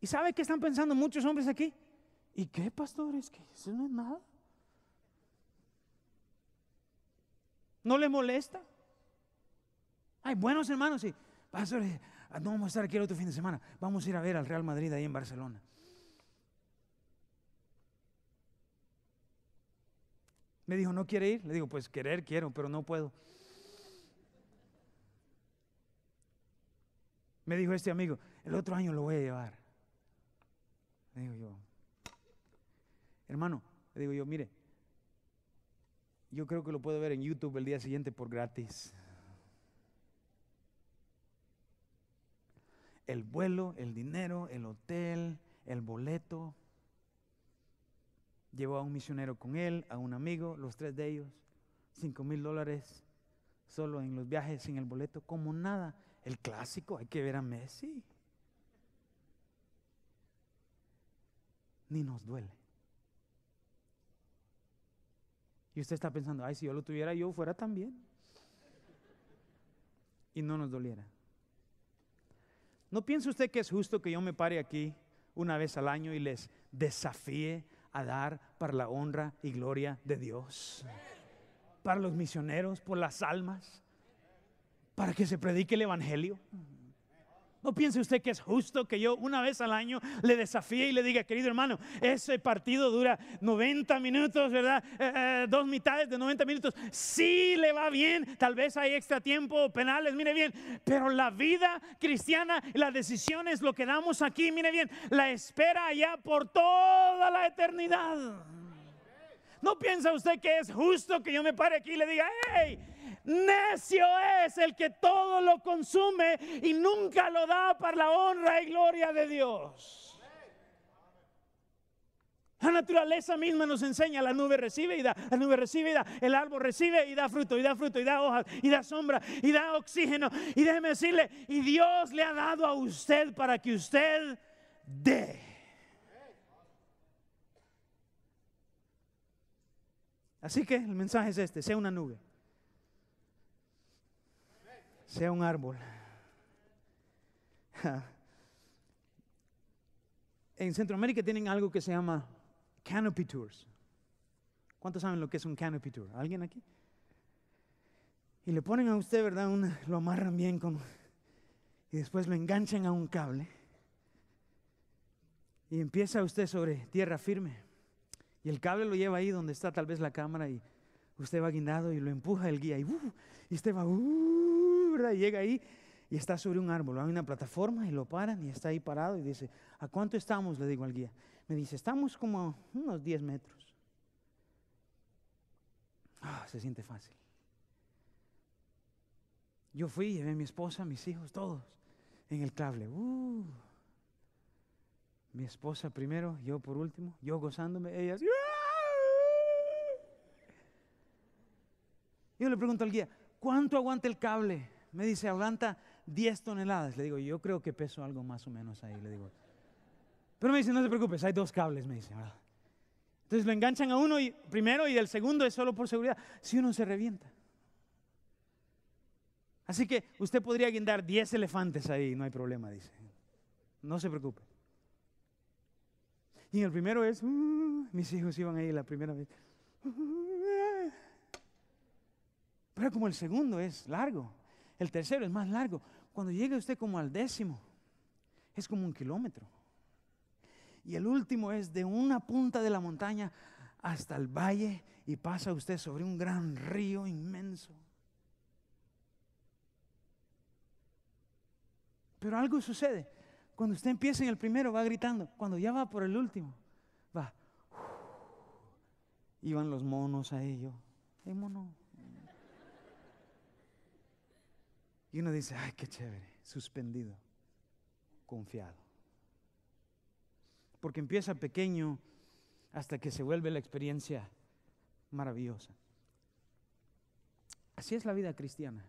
¿Y sabe qué están pensando muchos hombres aquí? ¿Y qué, pastores? Que eso no es nada. ¿No le molesta? Hay buenos hermanos y, pastores, no vamos a estar aquí el otro fin de semana. Vamos a ir a ver al Real Madrid ahí en Barcelona. Me dijo, ¿no quiere ir? Le digo, pues querer quiero, pero no puedo. Me dijo este amigo, el otro año lo voy a llevar. Le digo yo, hermano, le digo yo, mire, yo creo que lo puedo ver en YouTube el día siguiente por gratis. El vuelo, el dinero, el hotel, el boleto, Llevó a un misionero con él, a un amigo, los tres de ellos, cinco mil dólares solo en los viajes, sin el boleto, como nada. El clásico, hay que ver a Messi. Ni nos duele. Y usted está pensando, ay, si yo lo tuviera, yo fuera también. Y no nos doliera. ¿No piensa usted que es justo que yo me pare aquí una vez al año y les desafíe a dar para la honra y gloria de Dios. Para los misioneros, por las almas, para que se predique el Evangelio. No piense usted que es justo que yo una vez al año le desafíe y le diga, querido hermano, ese partido dura 90 minutos, ¿verdad? Eh, eh, dos mitades de 90 minutos. Sí le va bien, tal vez hay extra tiempo, penales, mire bien. Pero la vida cristiana, las decisiones, lo que damos aquí, mire bien, la espera allá por toda la eternidad. ¿No piensa usted que es justo que yo me pare aquí y le diga, hey, Necio es el que todo lo consume y nunca lo da para la honra y gloria de Dios. La naturaleza misma nos enseña, la nube recibe y da, la nube recibe y da, el árbol recibe y da fruto, y da fruto, y da hojas, y da sombra, y da oxígeno. Y déjeme decirle, y Dios le ha dado a usted para que usted dé. Así que el mensaje es este, sea una nube sea un árbol. En Centroamérica tienen algo que se llama canopy tours. ¿Cuántos saben lo que es un canopy tour? ¿Alguien aquí? Y le ponen a usted, ¿verdad? lo amarran bien con, y después lo enganchan a un cable. Y empieza usted sobre tierra firme. Y el cable lo lleva ahí donde está tal vez la cámara y usted va guindado y lo empuja el guía y, uh, y usted va... Uh, y llega ahí y está sobre un árbol, hay una plataforma y lo paran y está ahí parado y dice, ¿a cuánto estamos? Le digo al guía. Me dice, estamos como unos 10 metros. Ah, se siente fácil. Yo fui, llevé a mi esposa, mis hijos, todos, en el cable. Uh. Mi esposa primero, yo por último, yo gozándome, ellas. ¡ah! Yo le pregunto al guía, ¿cuánto aguanta el cable? Me dice, aguanta 10 toneladas. Le digo, yo creo que peso algo más o menos ahí. Le digo, pero me dice, no se preocupes, hay dos cables, me dice. Entonces lo enganchan a uno y, primero y el segundo es solo por seguridad. Si uno se revienta. Así que usted podría guindar 10 elefantes ahí, no hay problema, dice. No se preocupe. Y el primero es, uh", mis hijos iban ahí la primera vez. Uh", pero como el segundo es largo, el tercero es más largo. Cuando llega usted como al décimo, es como un kilómetro. Y el último es de una punta de la montaña hasta el valle y pasa usted sobre un gran río inmenso. Pero algo sucede. Cuando usted empieza en el primero, va gritando. Cuando ya va por el último, va. Iban los monos a ello. ¡Eh mono. Y uno dice, ay, qué chévere, suspendido, confiado. Porque empieza pequeño hasta que se vuelve la experiencia maravillosa. Así es la vida cristiana.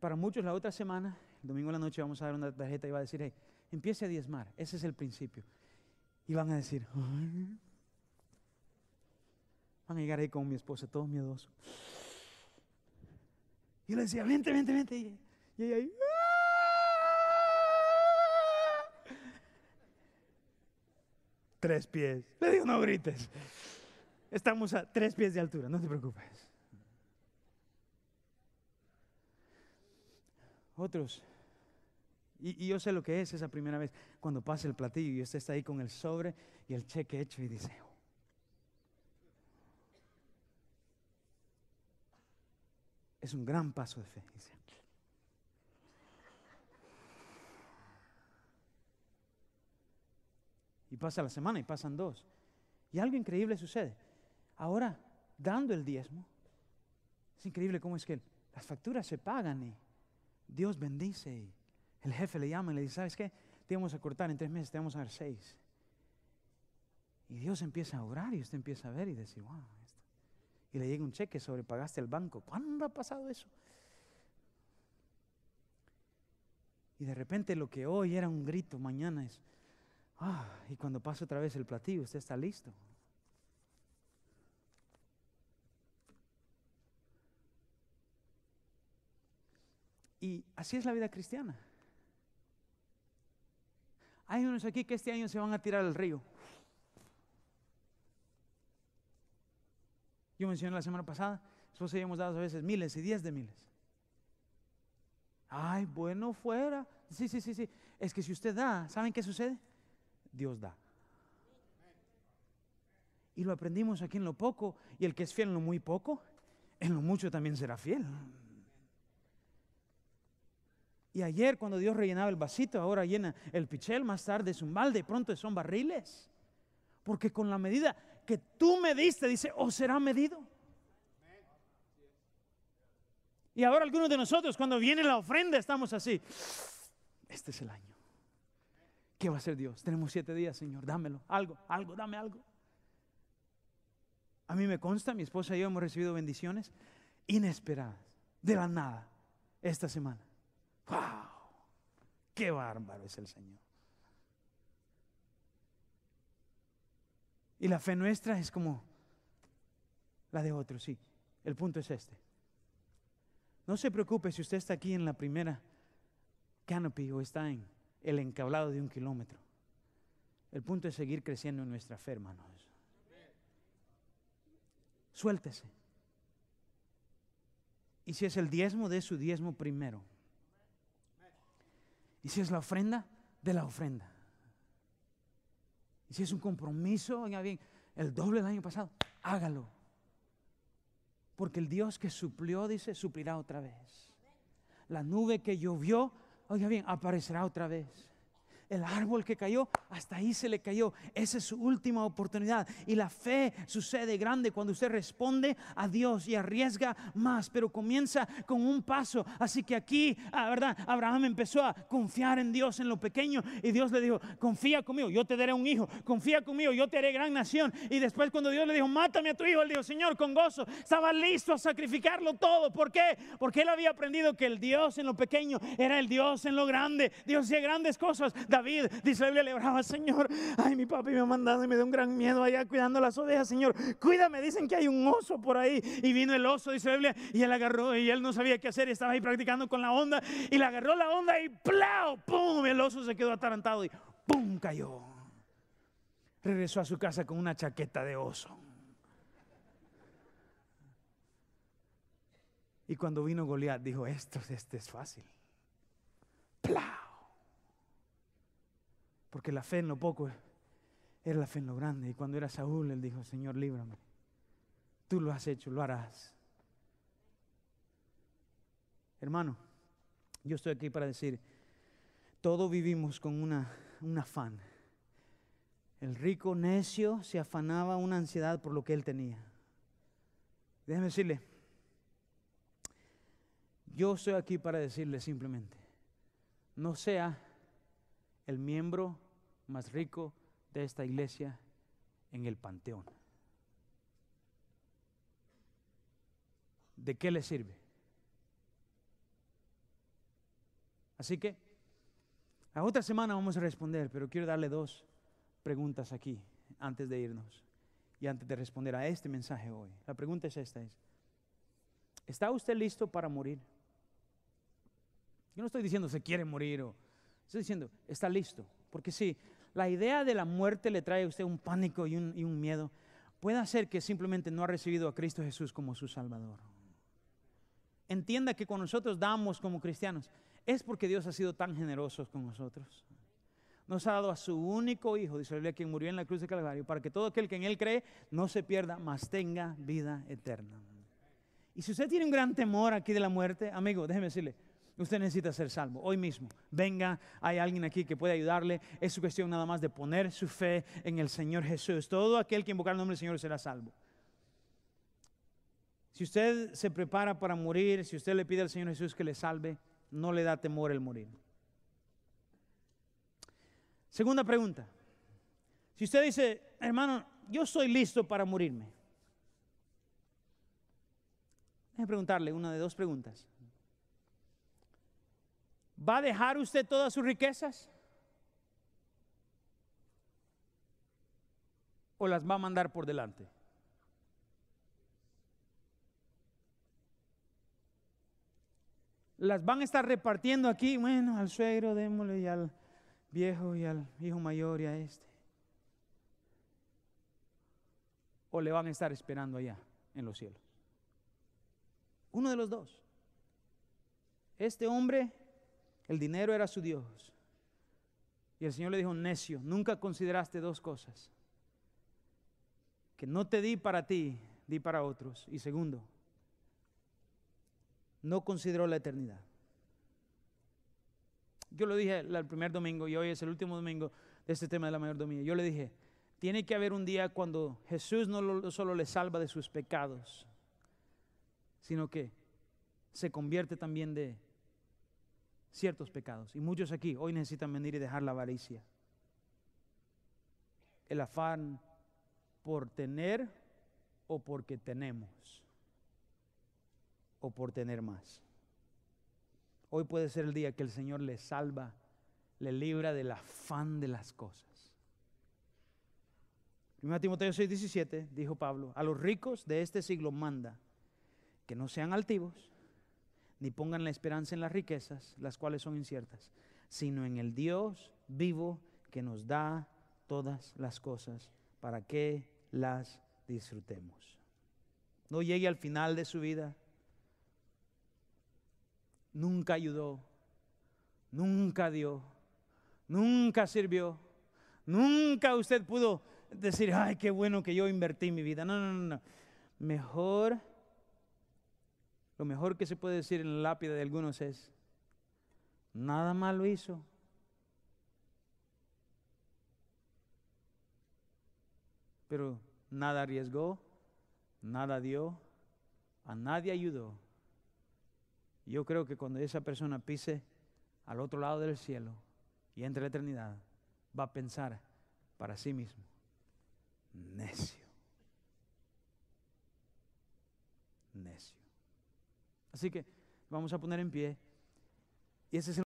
Para muchos la otra semana, el domingo en la noche vamos a dar una tarjeta y va a decir, hey, empiece a diezmar, ese es el principio. Y van a decir, van a llegar ahí con mi esposa, todos miedosos. Y le decía, vente, vente, vente. Y, ahí, tres pies. Le digo, no grites. Estamos a tres pies de altura, no te preocupes. Otros. Y, y, yo sé lo que es esa primera vez, cuando pasa el platillo y usted está ahí con el sobre y el cheque hecho y dice, Es un gran paso de fe. Y pasa la semana y pasan dos. Y algo increíble sucede. Ahora, dando el diezmo, es increíble cómo es que las facturas se pagan y Dios bendice. Y el jefe le llama y le dice, ¿sabes qué? Te vamos a cortar en tres meses, te vamos a dar seis. Y Dios empieza a orar y usted empieza a ver y decir, wow, y le llega un cheque, sobrepagaste al banco. ¿Cuándo ha pasado eso? Y de repente lo que hoy era un grito, mañana es, ah, y cuando pasa otra vez el platillo, usted está listo. Y así es la vida cristiana. Hay unos aquí que este año se van a tirar al río. Yo mencioné la semana pasada, nosotros habíamos dado a veces miles y diez de miles. Ay, bueno fuera. Sí, sí, sí, sí. Es que si usted da, ¿saben qué sucede? Dios da. Y lo aprendimos aquí en lo poco. Y el que es fiel en lo muy poco, en lo mucho también será fiel. Y ayer cuando Dios rellenaba el vasito, ahora llena el pichel, más tarde es un balde, pronto son barriles. Porque con la medida que tú me diste, dice, o oh, será medido. Y ahora algunos de nosotros, cuando viene la ofrenda, estamos así. Este es el año. ¿Qué va a hacer Dios? Tenemos siete días, Señor. Dámelo. Algo, algo, dame algo. A mí me consta, mi esposa y yo hemos recibido bendiciones inesperadas, de la nada, esta semana. ¡Wow! ¡Qué bárbaro es el Señor! Y la fe nuestra es como la de otros, sí. El punto es este. No se preocupe si usted está aquí en la primera canopy o está en el encablado de un kilómetro. El punto es seguir creciendo en nuestra fe, hermanos. Suéltese. Y si es el diezmo, de su diezmo primero. Y si es la ofrenda, de la ofrenda si es un compromiso, oiga bien, el doble del año pasado, hágalo. Porque el Dios que suplió, dice, suplirá otra vez. La nube que llovió, oiga bien, aparecerá otra vez el árbol que cayó, hasta ahí se le cayó. Esa es su última oportunidad. Y la fe sucede grande cuando usted responde a Dios y arriesga más, pero comienza con un paso. Así que aquí, la ah, ¿verdad? Abraham empezó a confiar en Dios en lo pequeño y Dios le dijo, confía conmigo, yo te daré un hijo, confía conmigo, yo te haré gran nación. Y después cuando Dios le dijo, mátame a tu hijo, él dijo, Señor, con gozo, estaba listo a sacrificarlo todo. ¿Por qué? Porque él había aprendido que el Dios en lo pequeño era el Dios en lo grande. Dios hacía grandes cosas. David, dice la le Señor, ay, mi papi me ha mandado y me dio un gran miedo allá cuidando las ovejas, Señor, cuídame, dicen que hay un oso por ahí. Y vino el oso, dice y él agarró y él no sabía qué hacer y estaba ahí practicando con la onda y le agarró la onda y ¡plau! ¡Pum! El oso se quedó atarantado y ¡pum! cayó. Regresó a su casa con una chaqueta de oso. Y cuando vino Goliat, dijo, esto, este es fácil. ¡Pla! Porque la fe en lo poco era la fe en lo grande. Y cuando era Saúl, él dijo, Señor, líbrame. Tú lo has hecho, lo harás. Hermano, yo estoy aquí para decir, todos vivimos con una, un afán. El rico necio se afanaba una ansiedad por lo que él tenía. Déjeme decirle, yo estoy aquí para decirle simplemente, no sea el miembro más rico de esta iglesia en el panteón. ¿De qué le sirve? Así que la otra semana vamos a responder, pero quiero darle dos preguntas aquí antes de irnos y antes de responder a este mensaje hoy. La pregunta es esta, ¿está usted listo para morir? Yo no estoy diciendo se quiere morir o estoy diciendo, está listo. Porque si la idea de la muerte le trae a usted un pánico y un, miedo, puede ser que simplemente no ha recibido a Cristo Jesús como su Salvador. Entienda que cuando nosotros damos como cristianos, es porque Dios ha sido tan generoso con nosotros. Nos ha dado a su único Hijo, dice la quien murió en la cruz de Calvario, para que todo aquel que en Él cree no se pierda, mas tenga vida eterna. Y si usted tiene un gran temor aquí de la muerte, amigo, déjeme decirle, Usted necesita ser salvo hoy mismo. Venga, hay alguien aquí que puede ayudarle. Es su cuestión nada más de poner su fe en el Señor Jesús. Todo aquel que invoca el nombre del Señor será salvo. Si usted se prepara para morir, si usted le pide al Señor Jesús que le salve, no le da temor el morir. Segunda pregunta. Si usted dice, hermano, yo estoy listo para morirme. Déjeme preguntarle una de dos preguntas. ¿Va a dejar usted todas sus riquezas? ¿O las va a mandar por delante? Las van a estar repartiendo aquí, bueno, al suegro démosle y al viejo y al hijo mayor y a este. O le van a estar esperando allá en los cielos. Uno de los dos. Este hombre el dinero era su Dios. Y el Señor le dijo, necio, nunca consideraste dos cosas. Que no te di para ti, di para otros. Y segundo, no consideró la eternidad. Yo lo dije el primer domingo y hoy es el último domingo de este tema de la mayordomía. Yo le dije, tiene que haber un día cuando Jesús no solo le salva de sus pecados, sino que se convierte también de ciertos pecados. Y muchos aquí hoy necesitan venir y dejar la avaricia, el afán por tener o porque tenemos o por tener más. Hoy puede ser el día que el Señor le salva, le libra del afán de las cosas. 1 Timoteo 6, dijo Pablo, a los ricos de este siglo manda que no sean altivos, ni pongan la esperanza en las riquezas, las cuales son inciertas, sino en el Dios vivo que nos da todas las cosas para que las disfrutemos. No llegue al final de su vida, nunca ayudó, nunca dio, nunca sirvió, nunca usted pudo decir, ay, qué bueno que yo invertí mi vida. No, no, no, no. Mejor lo mejor que se puede decir en la lápida de algunos es, nada malo hizo. Pero nada arriesgó, nada dio, a nadie ayudó. Yo creo que cuando esa persona pise al otro lado del cielo y entre la eternidad, va a pensar para sí mismo, necio. Así que vamos a poner en pie. Y ese es